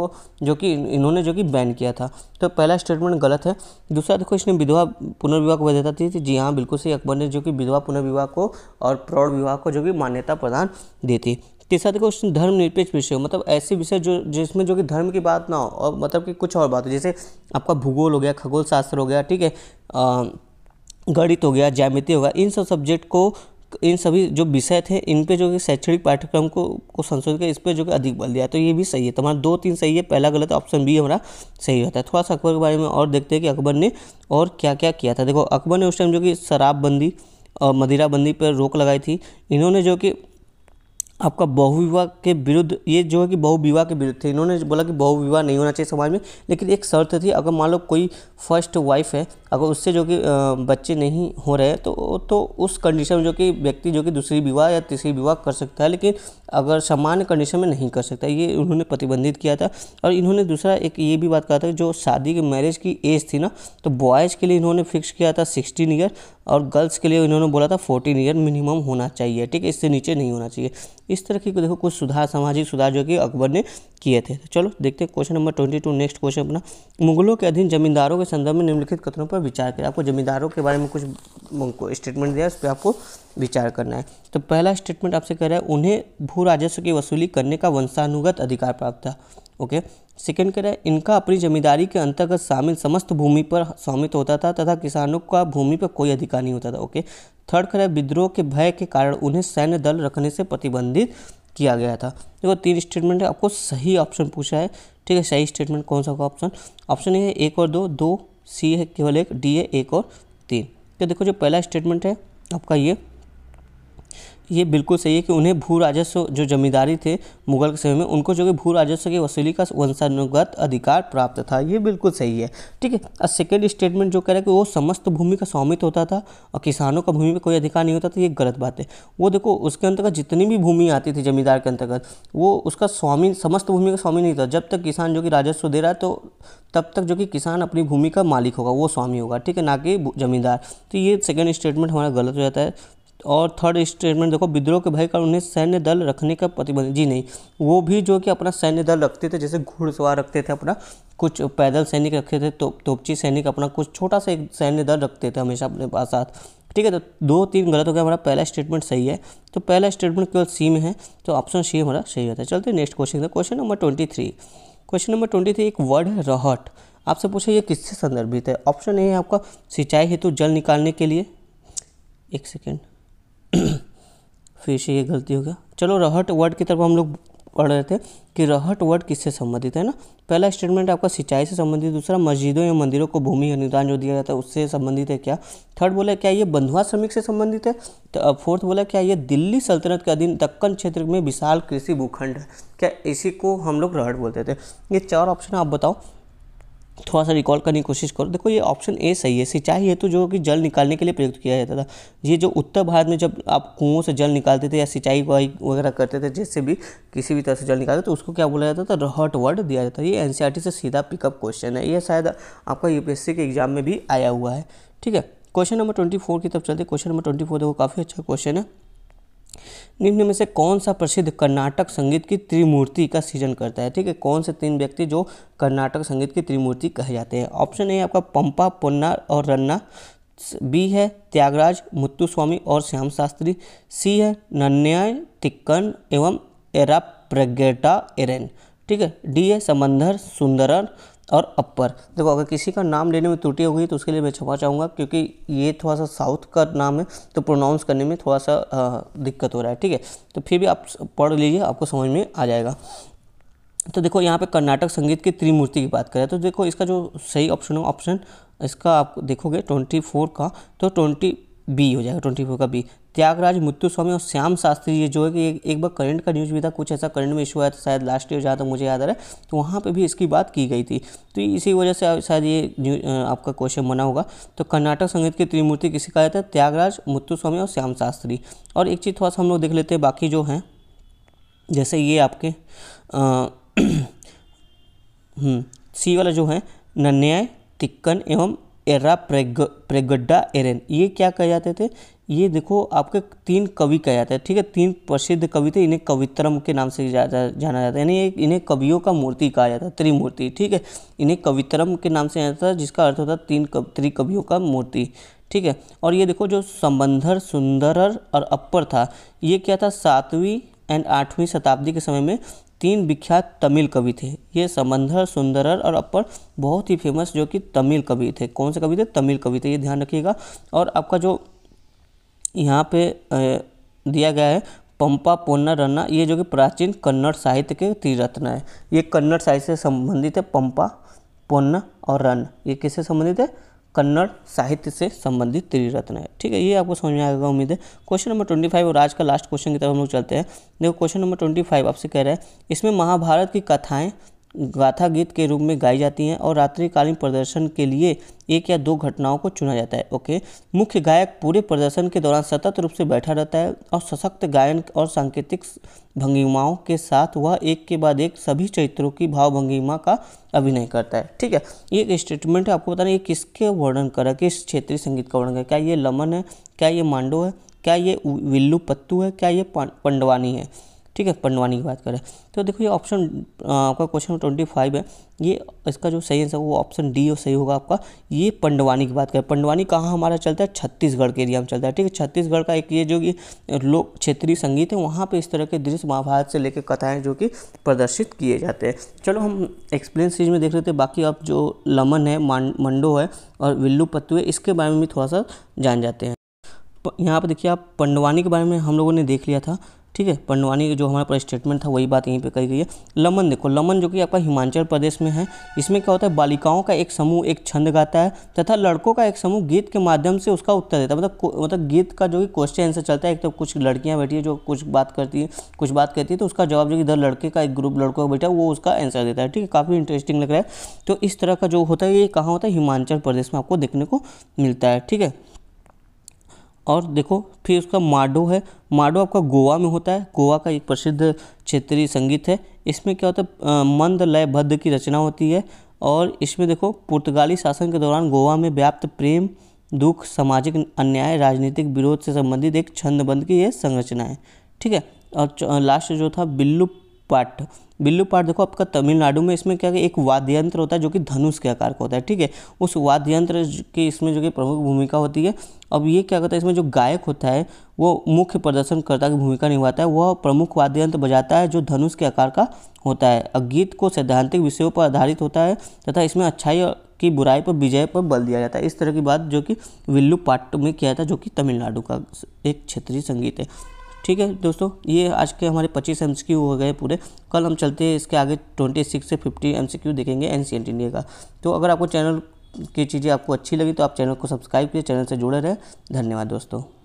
जो कि इन्होंने जो कि बैन किया था तो पहला स्टेटमेंट गलत है दूसरा देखो इसने विधवा पुनर्विवाह को वैधता दी थी जी हाँ बिल्कुल सही अकबर ने जो कि विधवा पुनर्विवाह को और प्रौढ़ विवाह को जो कि मान्यता प्रदान दी थी तीसरा देखो उसमें धर्मनिरपेक्ष विषय हो मतलब ऐसे विषय जो जिसमें जो कि धर्म की बात ना हो और मतलब कि कुछ और बात हो जैसे आपका भूगोल हो गया खगोल शास्त्र हो गया ठीक है गणित हो गया ज्यामिति हो गया इन सब सब्जेक्ट को इन सभी जो विषय थे इन पे जो कि शैक्षणिक पाठ्यक्रम को को संशोधित कर इस पर जो कि अधिक बल दिया तो ये भी सही है तो हमारा दो तीन सही है पहला गलत ऑप्शन बी हमारा सही होता है थोड़ा सा अकबर के बारे में और देखते हैं कि अकबर ने और क्या क्या किया था देखो अकबर ने उस टाइम जो कि शराबबंदी और मदिराबंदी पर रोक लगाई थी इन्होंने जो कि आपका बहुविवाह के विरुद्ध ये जो है कि बहुविवाह के विरुद्ध थे इन्होंने बोला कि बहुविवाह नहीं होना चाहिए समाज में लेकिन एक शर्त थी अगर मान लो कोई फर्स्ट वाइफ है अगर उससे जो कि बच्चे नहीं हो रहे तो तो उस कंडीशन में जो कि व्यक्ति जो कि दूसरी विवाह या तीसरी विवाह कर सकता है लेकिन अगर सामान्य कंडीशन में नहीं कर सकता ये उन्होंने प्रतिबंधित किया था और इन्होंने दूसरा एक ये भी बात कहा था जो शादी के मैरिज की एज थी ना तो बॉयज़ के लिए इन्होंने फिक्स किया था सिक्सटीन ईयर और गर्ल्स के लिए इन्होंने बोला था फोर्टीन ईयर मिनिमम होना चाहिए ठीक है इससे नीचे नहीं होना चाहिए इस तरह की देखो कुछ सुधार सामाजिक सुधार जो कि अकबर ने किए थे तो चलो देखते हैं question number twenty two next question अपना मुगलों के अधीन जमींदारों के संदर्भ में निम्नलिखित कथनों पर विचार करें आपको जमींदारों के बारे में कुछ स्टेटमेंट दिया उस पर आपको विचार करना है तो पहला स्टेटमेंट आपसे कह रहा है उन्हें भू राजस्व की वसूली करने का वंशानुगत अधिकार प्राप्त था ओके सेकेंड कह रहा है इनका अपनी जमींदारी के अंतर्गत शामिल समस्त भूमि पर स्वामित्व होता था तथा किसानों का भूमि पर कोई अधिकार नहीं होता था ओके थर्ड कह रहा है विद्रोह के भय के कारण उन्हें सैन्य दल रखने से प्रतिबंधित किया गया था देखो तीन स्टेटमेंट आपको सही ऑप्शन पूछा है ठीक है सही स्टेटमेंट कौन सा होगा ऑप्शन ऑप्शन ए है एक और दो दो सी है केवल एक डी है एक और तीन तो देखो जो पहला स्टेटमेंट है आपका ये ये बिल्कुल सही है कि उन्हें भू राजस्व जो जमींदारी थे मुगल के समय में उनको जो कि भू राजस्व की वसूली का वंशानुगत अधिकार प्राप्त था ये बिल्कुल सही है ठीक है और सेकेंड स्टेटमेंट जो कह रहे हैं कि वो समस्त भूमि का स्वामित्व होता था और किसानों का भूमि में कोई अधिकार नहीं होता था ये गलत बात है वो देखो उसके अंतर्गत जितनी भी भूमि आती थी जमींदार के अंतर्गत वो उसका स्वामी समस्त भूमि का स्वामी नहीं था जब तक किसान जो कि राजस्व दे रहा है तो तब तक जो कि किसान अपनी भूमि का मालिक होगा वो स्वामी होगा ठीक है ना कि जमींदार तो ये सेकेंड स्टेटमेंट हमारा गलत हो जाता है और थर्ड स्टेटमेंट देखो विद्रोह के भय का उन्हें सैन्य दल रखने का प्रतिबंध जी नहीं वो भी जो कि अपना सैन्य दल रखते थे जैसे घुड़सवार रखते थे अपना कुछ पैदल सैनिक रखे थे तो तोपची सैनिक अपना कुछ छोटा सा एक सैन्य दल रखते थे हमेशा अपने पास साथ ठीक है तो दो तीन गलत हो गया हमारा पहला स्टेटमेंट सही है तो पहला स्टेटमेंट केवल सी में है तो ऑप्शन सी हमारा सही होता है चलते next question question number twenty three question number twenty three एक वर्ड है रहट आपसे पूछा ये किससे संदर्भित है ऑप्शन ए है आपका सिंचाई हेतु जल निकालने के लिए एक सेकेंड फिर से ये गलती हो गया चलो रहट वर्ड की तरफ हम लोग पढ़ रहे थे कि रहट वर्ड किससे संबंधित है ना पहला स्टेटमेंट आपका सिंचाई से संबंधित दूसरा मस्जिदों या मंदिरों को भूमि अनुदान जो दिया जाता है उससे संबंधित है क्या थर्ड बोला क्या ये बंधुआ श्रमिक से संबंधित है तो अब फोर्थ बोला क्या ये दिल्ली सल्तनत के अधीन दक्कन क्षेत्र में विशाल कृषि भूखंड है क्या इसी को हम लोग रहट बोलते थे ये चार ऑप्शन आप बताओ थोड़ा सा रिकॉल करने की कोशिश करो देखो ये ऑप्शन ए सही है सिंचाई हेतु तो जो कि जल निकालने के लिए प्रयुक्त किया जाता था ये जो उत्तर भारत में जब आप कुओं से जल निकालते थे या सिंचाई वगैरह करते थे जिससे भी किसी भी तरह से जल निकालते तो उसको क्या बोला जाता था रहट वर्ड दिया जाता है ये एन e से सीधा पिकअप क्वेश्चन है ये शायद आपका यूपीएससी के एग्जाम में भी आया हुआ है ठीक है क्वेश्चन नंबर ट्वेंटी फोर की तरफ चलते क्वेश्चन नंबर ट्वेंटी फोर देखो काफ़ी अच्छा क्वेश्चन है निम्न में से कौन सा प्रसिद्ध कर्नाटक संगीत की त्रिमूर्ति का सृजन करता है ठीक है कौन से तीन व्यक्ति जो कर्नाटक संगीत की त्रिमूर्ति कहे जाते हैं ऑप्शन ए आपका पंपा पुन्ना और रन्ना बी है त्यागराज मुत्तुस्वामी और श्याम शास्त्री सी है नन्याय तिक्कन एवं एरा प्रगेटा एरेन ठीक है डी है समंदर सुंदरन और अपर देखो अगर किसी का नाम लेने में त्रुटि होगी तो उसके लिए मैं छुपा चाहूँगा क्योंकि ये थोड़ा सा साउथ का नाम है तो प्रोनाउंस करने में थोड़ा सा दिक्कत हो रहा है ठीक है तो फिर भी आप पढ़ लीजिए आपको समझ में आ जाएगा तो देखो यहाँ पे कर्नाटक संगीत की त्रिमूर्ति की बात करें तो देखो इसका जो सही ऑप्शन हो ऑप्शन इसका आप देखोगे ट्वेंटी फोर का तो ट्वेंटी बी हो जाएगा ट्वेंटी फोर का बी त्यागराज मुत्युस्वामी और श्याम शास्त्री ये जो है कि एक बार करंट का न्यूज़ भी था कुछ ऐसा करंट में इशू आया था शायद लास्ट ईयर जहाँ तक मुझे याद आ रहा है तो वहाँ पर भी इसकी बात की गई थी तो इसी वजह से शायद ये आपका क्वेश्चन बना होगा तो कर्नाटक संगीत की त्रिमूर्ति किसी का जाता है त्यागराज मुत्युस्वामी और श्याम शास्त्री और एक चीज़ थोड़ा सा हम लोग देख लेते हैं बाकी जो हैं जैसे ये आपके हम्म, सी वाला जो है नन्याय तिक्कन एवं एर्रा प्रेग प्रेगड्डा एरेन ये क्या कह जाते थे ये देखो आपके तीन कवि कहा जाता है ठीक है तीन प्रसिद्ध कवि थे इन्हें कवित्रम के नाम से जाना जाता है यानी इन्हें कवियों का मूर्ति कहा जाता है त्रिमूर्ति ठीक है इन्हें कवित्रम के नाम से जाना जाता है जिसका अर्थ होता है तीन कव त्रिकवियों का मूर्ति ठीक है और ये देखो जो संबंधर सुंदरर और अप्पर था ये क्या था सातवीं एंड आठवीं शताब्दी के समय में तीन विख्यात तमिल कवि थे ये संबंधर सुंदरर और अपर बहुत ही फेमस जो कि तमिल कवि थे कौन से कवि थे तमिल कवि थे ये ध्यान रखिएगा और आपका जो यहाँ पे दिया गया है पंपा पोन्ना रन्ना ये जो कि प्राचीन कन्नड़ साहित्य के त्रिरत्न है ये कन्नड़ साहित्य से संबंधित है पंपा पोन्ना और रन ये किससे संबंधित है कन्नड़ साहित्य से संबंधित त्रिरत्न है ठीक है ये आपको समझ में आएगा उम्मीद है क्वेश्चन नंबर ट्वेंटी फाइव और आज का लास्ट क्वेश्चन की तरफ हम लोग चलते हैं देखो क्वेश्चन नंबर ट्वेंटी फाइव आपसे कह रहा है इसमें महाभारत की कथाएँ गाथा गीत के रूप में गाई जाती हैं और रात्रिकालीन प्रदर्शन के लिए एक या दो घटनाओं को चुना जाता है ओके मुख्य गायक पूरे प्रदर्शन के दौरान सतत रूप से बैठा रहता है और सशक्त गायन और सांकेतिक भंगिमाओं के साथ वह एक के बाद एक सभी चरित्रों की भावभंगिमा का अभिनय करता है ठीक है ये एक स्टेटमेंट है आपको बताना ये किसके वर्णन करा किस क्षेत्रीय संगीत का वर्णन करें क्या ये लमन है क्या ये मांडो है क्या ये विल्लू पत्तू है क्या ये पंडवानी है ठीक है पंडवानी की बात करें तो देखो ये ऑप्शन आपका क्वेश्चन ट्वेंटी फाइव है ये इसका जो सही आंसर वो ऑप्शन डी और सही होगा आपका ये पंडवानी की बात करें पंडवानी कहाँ हमारा चलता है छत्तीसगढ़ के एरिया में चलता है ठीक है छत्तीसगढ़ का एक ये जो कि लोक क्षेत्रीय संगीत है वहाँ पर इस तरह के दृश्य महाभारत से लेकर कथाएँ जो कि प्रदर्शित किए जाते हैं चलो हम एक्सप्लेन सीरीज में देख रहे थे बाकी आप जो लमन है मंडो है और विल्लू पत्तुए इसके बारे में भी थोड़ा सा जान जाते हैं यहाँ पर देखिए आप पंडवानी के बारे में हम लोगों ने देख लिया था ठीक है पंडवानी जो हमारे पास स्टेटमेंट था वही बात यहीं पे कही गई है लमन देखो लमन जो कि आपका हिमाचल प्रदेश में है इसमें क्या होता है बालिकाओं का एक समूह एक छंद गाता है तथा लड़कों का एक समूह गीत के माध्यम से उसका उत्तर देता है मतलब मतलब गीत का जो कि क्वेश्चन आंसर चलता है एक तो कुछ लड़कियाँ बैठी है जो कुछ बात करती है कुछ बात कहती है तो उसका जवाब जो कि इधर लड़के का एक ग्रुप लड़कों का बैठा है वो उसका आंसर देता है ठीक है काफ़ी इंटरेस्टिंग लग रहा है तो इस तरह का जो होता है ये कहाँ होता है हिमाचल प्रदेश में आपको देखने को मिलता है ठीक है और देखो फिर उसका माडो है माडो आपका गोवा में होता है गोवा का एक प्रसिद्ध क्षेत्रीय संगीत है इसमें क्या होता है मंद लय भद्र की रचना होती है और इसमें देखो पुर्तगाली शासन के दौरान गोवा में व्याप्त प्रेम दुख सामाजिक अन्याय राजनीतिक विरोध से संबंधित एक छंदबंद की यह संरचना है ठीक है और लास्ट जो था बिल्लू पाठ बिल्लू पार्ट देखो आपका तमिलनाडु में इसमें क्या एक वाद्य यंत्र होता है जो कि धनुष के आकार का होता है ठीक है उस वाद्य यंत्र की इसमें जो कि प्रमुख भूमिका होती है अब ये क्या करता है इसमें जो गायक होता है वो मुख्य प्रदर्शनकर्ता की भूमिका निभाता है वह प्रमुख वाद्य यंत्र बजाता है जो धनुष के आकार का होता है गीत को सैद्धांतिक विषयों पर आधारित होता है तथा इसमें अच्छाई की बुराई पर विजय पर बल दिया जाता है इस तरह की बात जो कि विल्लू पाट में किया जाता है जो कि तमिलनाडु का एक क्षेत्रीय संगीत है ठीक है दोस्तों ये आज के हमारे 25 एम हो गए पूरे कल हम चलते हैं इसके आगे 26 से 50 एम देखेंगे एन सी का तो अगर आपको चैनल की चीज़ें आपको अच्छी लगी तो आप चैनल को सब्सक्राइब कीजिए चैनल से जुड़े रहें धन्यवाद दोस्तों